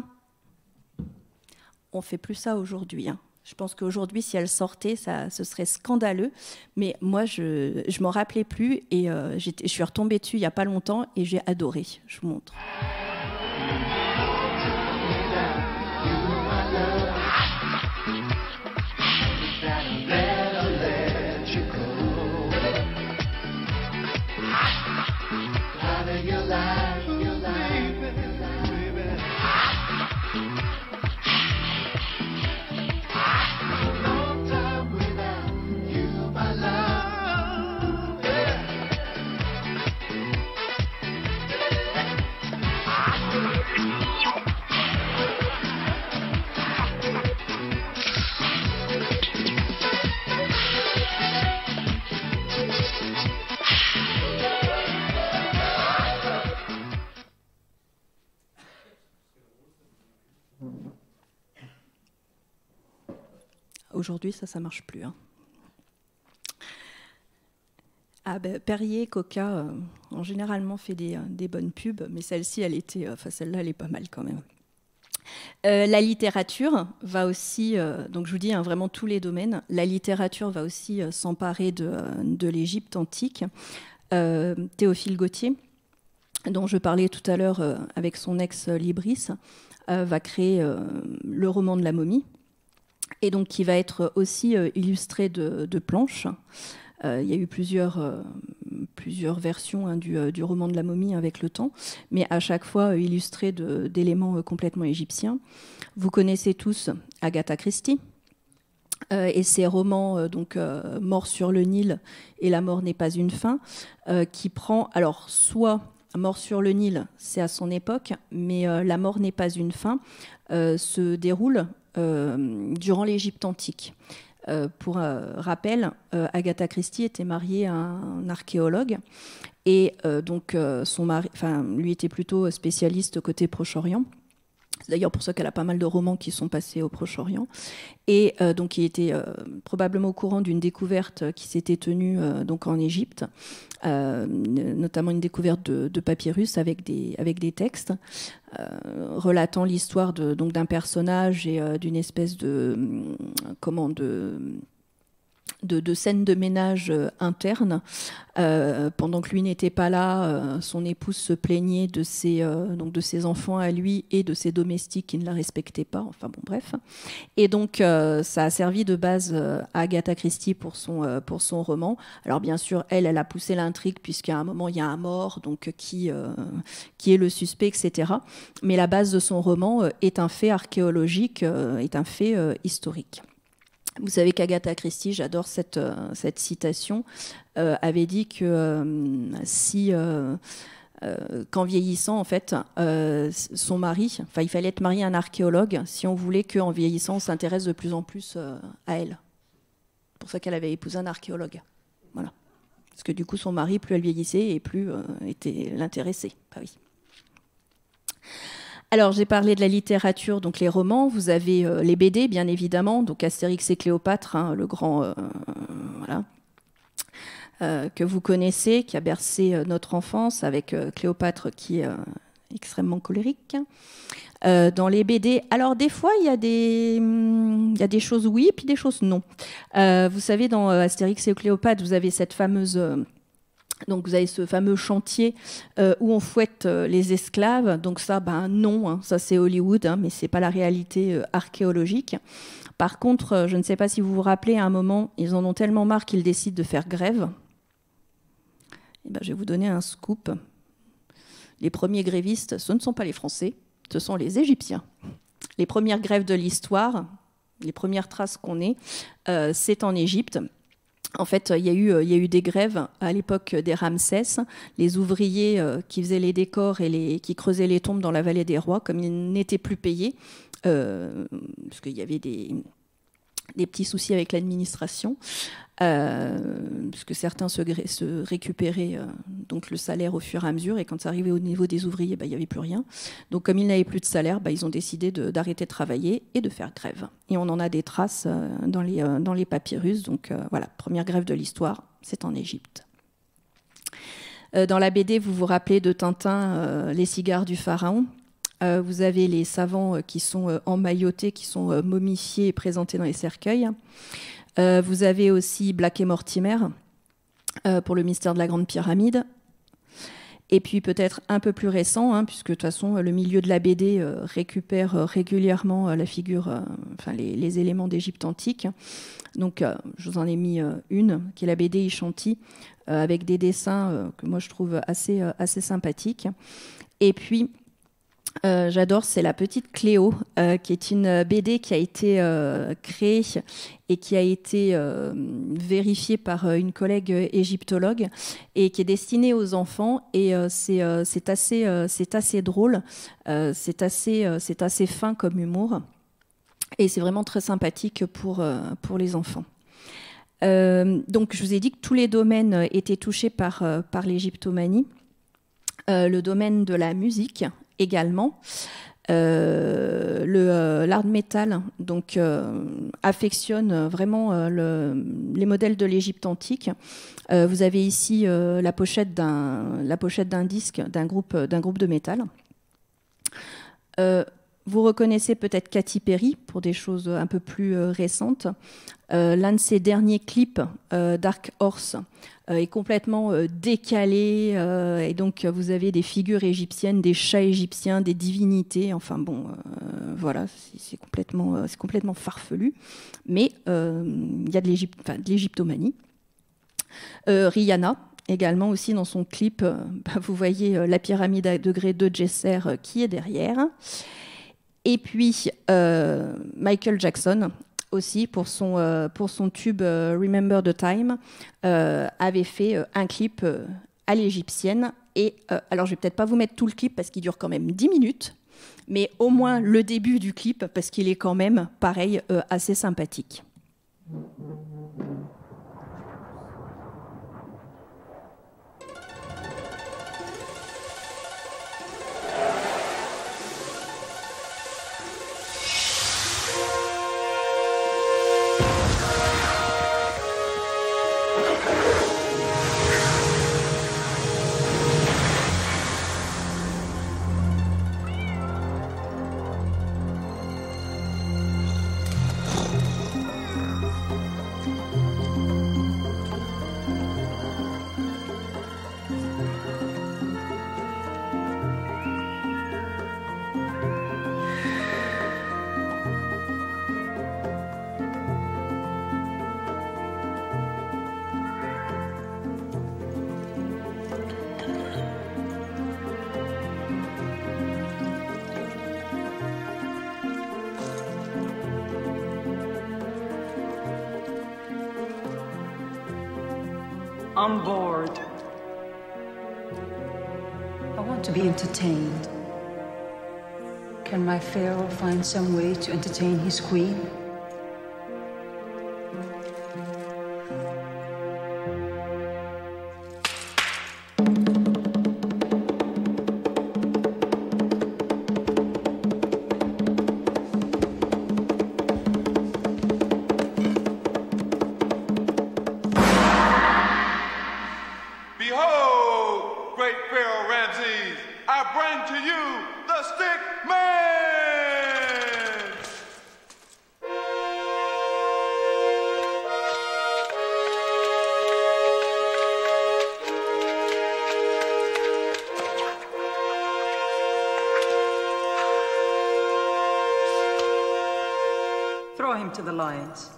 On fait plus ça aujourd'hui. Hein. Je pense qu'aujourd'hui, si elle sortait, ça, ce serait scandaleux. Mais moi, je ne m'en rappelais plus et euh, je suis retombée dessus il n'y a pas longtemps et j'ai adoré. Je vous montre. Aujourd'hui, ça, ça marche plus. Hein. Ah, ben, Perrier, Coca euh, ont généralement fait euh, des, bonnes pubs, mais celle-ci, elle était, euh, enfin celle-là, elle est pas mal quand même. la littérature va aussi, donc je vous dis hein, vraiment tous les domaines, la littérature va aussi s'emparer de, de l'Égypte antique. Théophile Gautier, dont je parlais tout à l'heure avec son ex Libris, va créer le roman de la momie, et donc qui va être aussi euh, illustré de, planches. Euh, il y a eu plusieurs, euh, versions hein, du, roman de la momie avec le temps, mais à chaque fois illustré d'éléments complètement égyptiens. Vous connaissez tous Agatha Christie et ses romans donc Mort sur le Nil et La mort n'est pas une fin, qui prend alors soit Mort sur le Nil, c'est à son époque, mais La mort n'est pas une fin se déroule euh, durant l'Égypte antique. Euh, pour euh, rappel, Agatha Christie était mariée à un archéologue et donc son mari, enfin, lui était plutôt spécialiste côté Proche-Orient d'ailleurs pour ça qu'elle a pas mal de romans qui sont passés au Proche-Orient. Et euh, donc, il était euh, probablement au courant d'une découverte qui s'était tenue euh, donc en Égypte, notamment une découverte de, papyrus avec des, avec des textes relatant l'histoire donc d'un personnage et d'une espèce de comment de de, de scènes de ménage euh, interne. Euh, pendant que lui n'était pas là, euh, son épouse se plaignait de ses, donc de ses enfants à lui et de ses domestiques qui ne la respectaient pas. Enfin bon, bref. Et donc, ça a servi de base à Agatha Christie pour son, pour son roman. Alors bien sûr, elle, elle a poussé l'intrigue puisqu'à un moment, il y a un mort, donc qui, qui est le suspect, etc. Mais la base de son roman est un fait archéologique, est un fait historique. Vous savez qu'Agatha Christie, j'adore cette, euh, cette citation, euh, avait dit que euh, si, qu'en vieillissant, en fait, son mari, enfin, il fallait être marié à un archéologue si on voulait qu'en vieillissant, on s'intéresse de plus en plus à elle. C'est pour ça qu'elle avait épousé un archéologue. Voilà. Parce que du coup, son mari, plus elle vieillissait et plus était l'intéressé. Bah oui. Alors j'ai parlé de la littérature, donc les romans, vous avez euh, les BD bien évidemment, donc Astérix et Cléopâtre, hein, le grand... Euh, euh, que vous connaissez, qui a bercé notre enfance avec Cléopâtre qui est extrêmement colérique. Hein. dans les BD. Alors des fois, hum, il y, a des, choses oui, puis des choses non. vous savez, dans Astérix et Cléopâtre, vous avez cette fameuse donc vous avez ce fameux chantier euh, où on fouette euh, les esclaves. Donc ça, ben non, hein. ça c'est Hollywood, mais hein, mais c'est pas la réalité euh, archéologique. Par contre, je ne sais pas si vous vous rappelez, à un moment, ils en ont tellement marre qu'ils décident de faire grève. Et eh ben, je vais vous donner un scoop. Les premiers grévistes, ce ne sont pas les Français, ce sont les Égyptiens. Les premières grèves de l'histoire, les premières traces qu'on ait, c'est en Égypte. En fait, euh, il y, a eu, des grèves à l'époque des Ramsès. Les ouvriers euh, qui faisaient les décors et qui creusaient les tombes dans la vallée des rois, comme ils n'étaient plus payés, euh, parce qu'il y avait des petits soucis avec l'administration, euh, puisque certains se, se récupéraient euh, donc le salaire au fur et à mesure, et quand ça arrivait au niveau des ouvriers, bah, il n'y avait plus rien. Donc comme ils n'avaient plus de salaire, bah, ils ont décidé d'arrêter de, travailler et de faire grève. Et on en a des traces euh, dans les, dans les papyrus. Donc voilà, première grève de l'histoire, c'est en Égypte dans la BD, vous vous rappelez de Tintin, les cigares du pharaon. vous avez les savants qui sont emmaillotés, qui sont momifiés et présentés dans les cercueils. Euh, vous avez aussi Black et Mortimer euh, pour le mystère de la Grande Pyramide. Et puis peut-être un peu plus récent, hein, puisque de toute façon le milieu de la BD euh, récupère régulièrement la figure, enfin les, éléments d'Égypte antique. Donc je vous en ai mis une, qui est la BD Ichanti, avec des dessins que moi je trouve assez, assez sympathiques. Et puis euh, j'adore, c'est La Petite Cléo, euh, qui est une BD qui a été euh, créée et qui a été vérifiée par une collègue égyptologue et qui est destinée aux enfants. Et c'est assez, drôle, c'est assez, fin comme humour. Et c'est vraiment très sympathique pour, les enfants. donc, je vous ai dit que tous les domaines étaient touchés par, par l'égyptomanie. le domaine de la musique également. Euh, euh l'art metal donc euh, affectionne euh, vraiment les modèles de l'Égypte antique. vous avez ici la pochette d'un disque d'un groupe d'un groupe de métal. Vous reconnaissez peut-être Katy Perry pour des choses un peu plus euh, récentes. Euh, l'un de ses derniers clips, euh, Dark Horse, est complètement décalé. et donc, vous avez des figures égyptiennes, des chats égyptiens, des divinités. Enfin, bon, voilà, c'est complètement, complètement farfelu. Mais il y a de l'égyptomanie. Rihanna, également aussi dans son clip, bah, vous voyez la pyramide à degré de Jesser qui est derrière. Et puis euh, Michael Jackson aussi pour son, euh, pour son tube euh, Remember the Time avait fait un clip à l'égyptienne. Et alors je vais peut-être pas vous mettre tout le clip parce qu'il dure quand même 10 minutes, mais au moins le début du clip parce qu'il est quand même pareil assez sympathique. find some way to entertain his queen? to the Lions.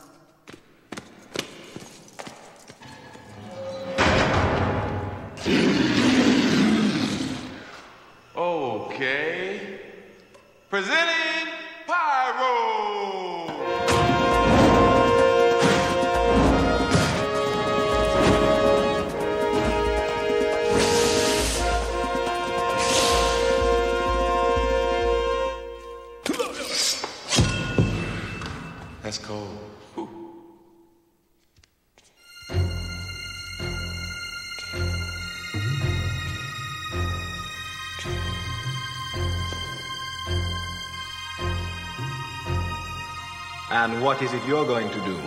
is it you're going to do?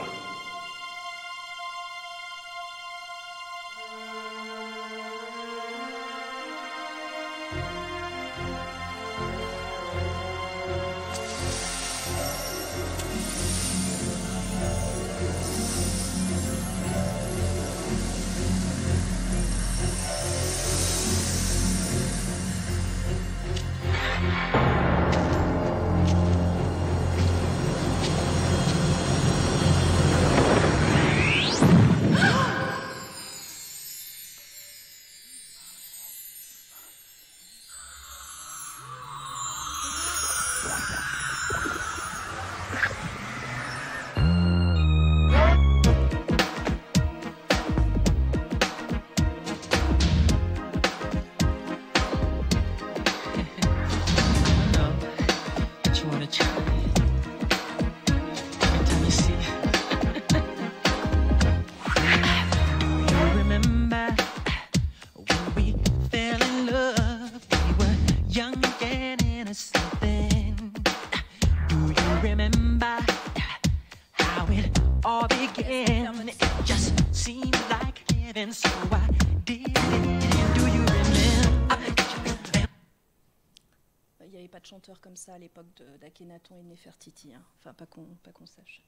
l'époque d'Akhenaton et de Néfertiti. Hein. Enfin, pas qu'on sache.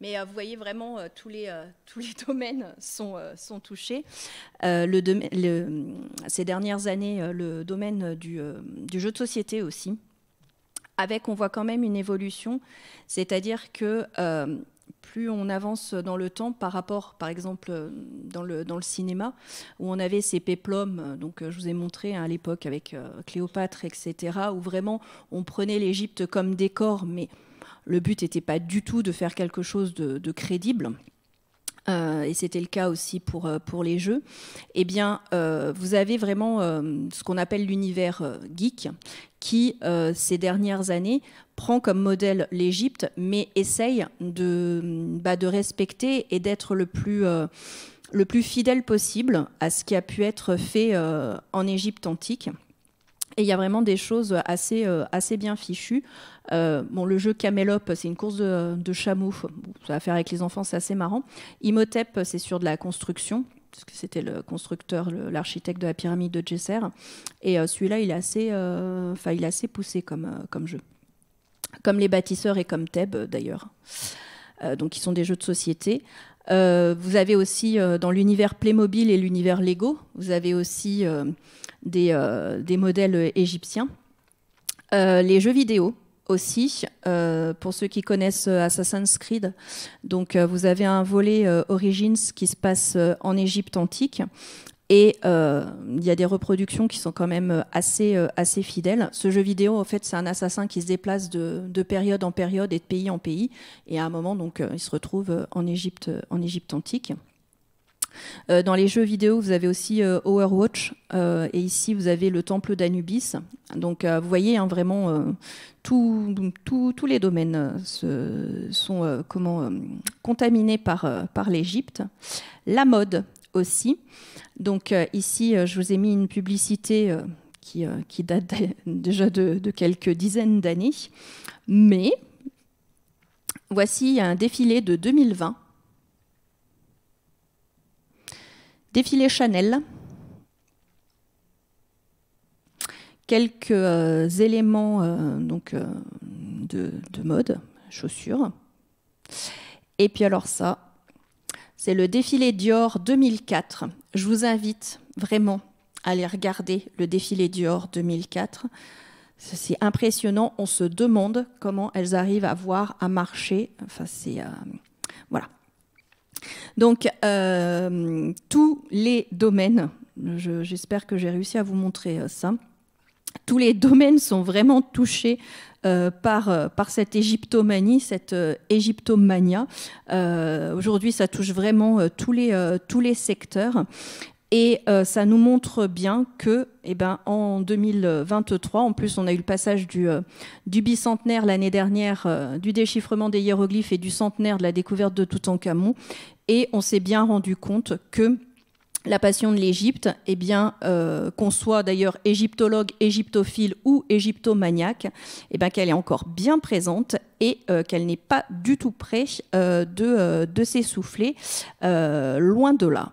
Mais euh, vous voyez vraiment, euh, tous, les, euh, tous les domaines sont, sont touchés. le, ces dernières années, le domaine du, du, jeu de société aussi. Avec, on voit quand même une évolution, c'est-à-dire que plus on avance dans le temps par rapport, par exemple, dans le, dans le cinéma, où on avait ces péplums, donc euh, je vous ai montré hein, à l'époque avec euh, Cléopâtre, etc., où vraiment on prenait l'Égypte comme décor, mais le but n'était pas du tout de faire quelque chose de crédible. Euh, et c'était le cas aussi pour, euh, les jeux, eh bien, euh, vous avez vraiment ce qu'on appelle l'univers geek qui, ces dernières années, prend comme modèle l'Égypte, mais essaye de, bah, de respecter et d'être le plus fidèle possible à ce qui a pu être fait en Égypte antique. Et il y a vraiment des choses assez bien fichues. Euh, le jeu Camelop, c'est une course de, chameau ça va faire avec les enfants, c'est assez marrant. Imhotep, c'est sur de la construction parce que c'était le constructeur, l'architecte de la pyramide de Djesser. Et euh, celui-là, il, est assez, euh, il assez poussé comme, comme jeu. Comme les bâtisseurs et comme Thèbes, d'ailleurs. donc, ils sont des jeux de société. vous avez aussi dans l'univers Playmobil et l'univers Lego, vous avez aussi des, modèles égyptiens. les jeux vidéo, aussi, euh, pour ceux qui connaissent euh, Assassin's Creed. Donc euh, vous avez un volet Origins qui se passe en Égypte antique. Et il y a des reproductions qui sont quand même assez, assez fidèles. Ce jeu vidéo, en fait, c'est un assassin qui se déplace de, de, période en période et de pays en pays. Et à un moment, donc, il se retrouve en Égypte, en Égypte antique. Euh, dans les jeux vidéo, vous avez aussi euh, Overwatch, euh, et ici vous avez le temple d'Anubis. Donc vous voyez hein, vraiment tous les domaines sont contaminés par, par l'Égypte. La mode aussi. Donc ici, je vous ai mis une publicité qui, date déjà de quelques dizaines d'années, mais voici un défilé de 2020 Défilé Chanel. Quelques euh, éléments euh, donc, euh, de, de, mode, chaussures. Et puis alors ça, c'est le défilé Dior 2004. Je vous invite vraiment à aller regarder le défilé Dior 2004. C'est impressionnant, on se demande comment elles arrivent à voir, à marcher. Enfin, c'est donc, euh, tous les domaines, j'espère que j'ai réussi à vous montrer euh, ça, tous les domaines sont vraiment touchés euh, par, par cette égyptomanie, cette égyptomania. Aujourd'hui, ça touche vraiment tous, les, tous les secteurs. Et ça nous montre bien que, eh ben, en 2023, en plus, on a eu le passage du, du bicentenaire l'année dernière, du déchiffrement des hiéroglyphes et du centenaire de la découverte de Toutankhamon. Et on s'est bien rendu compte que la passion de l'Égypte, eh bien, euh, qu'on soit d'ailleurs égyptologue, égyptophile ou égyptomaniaque, eh bien, qu'elle est encore bien présente et euh, qu'elle n'est pas du tout près euh, de s'essouffler, loin de là.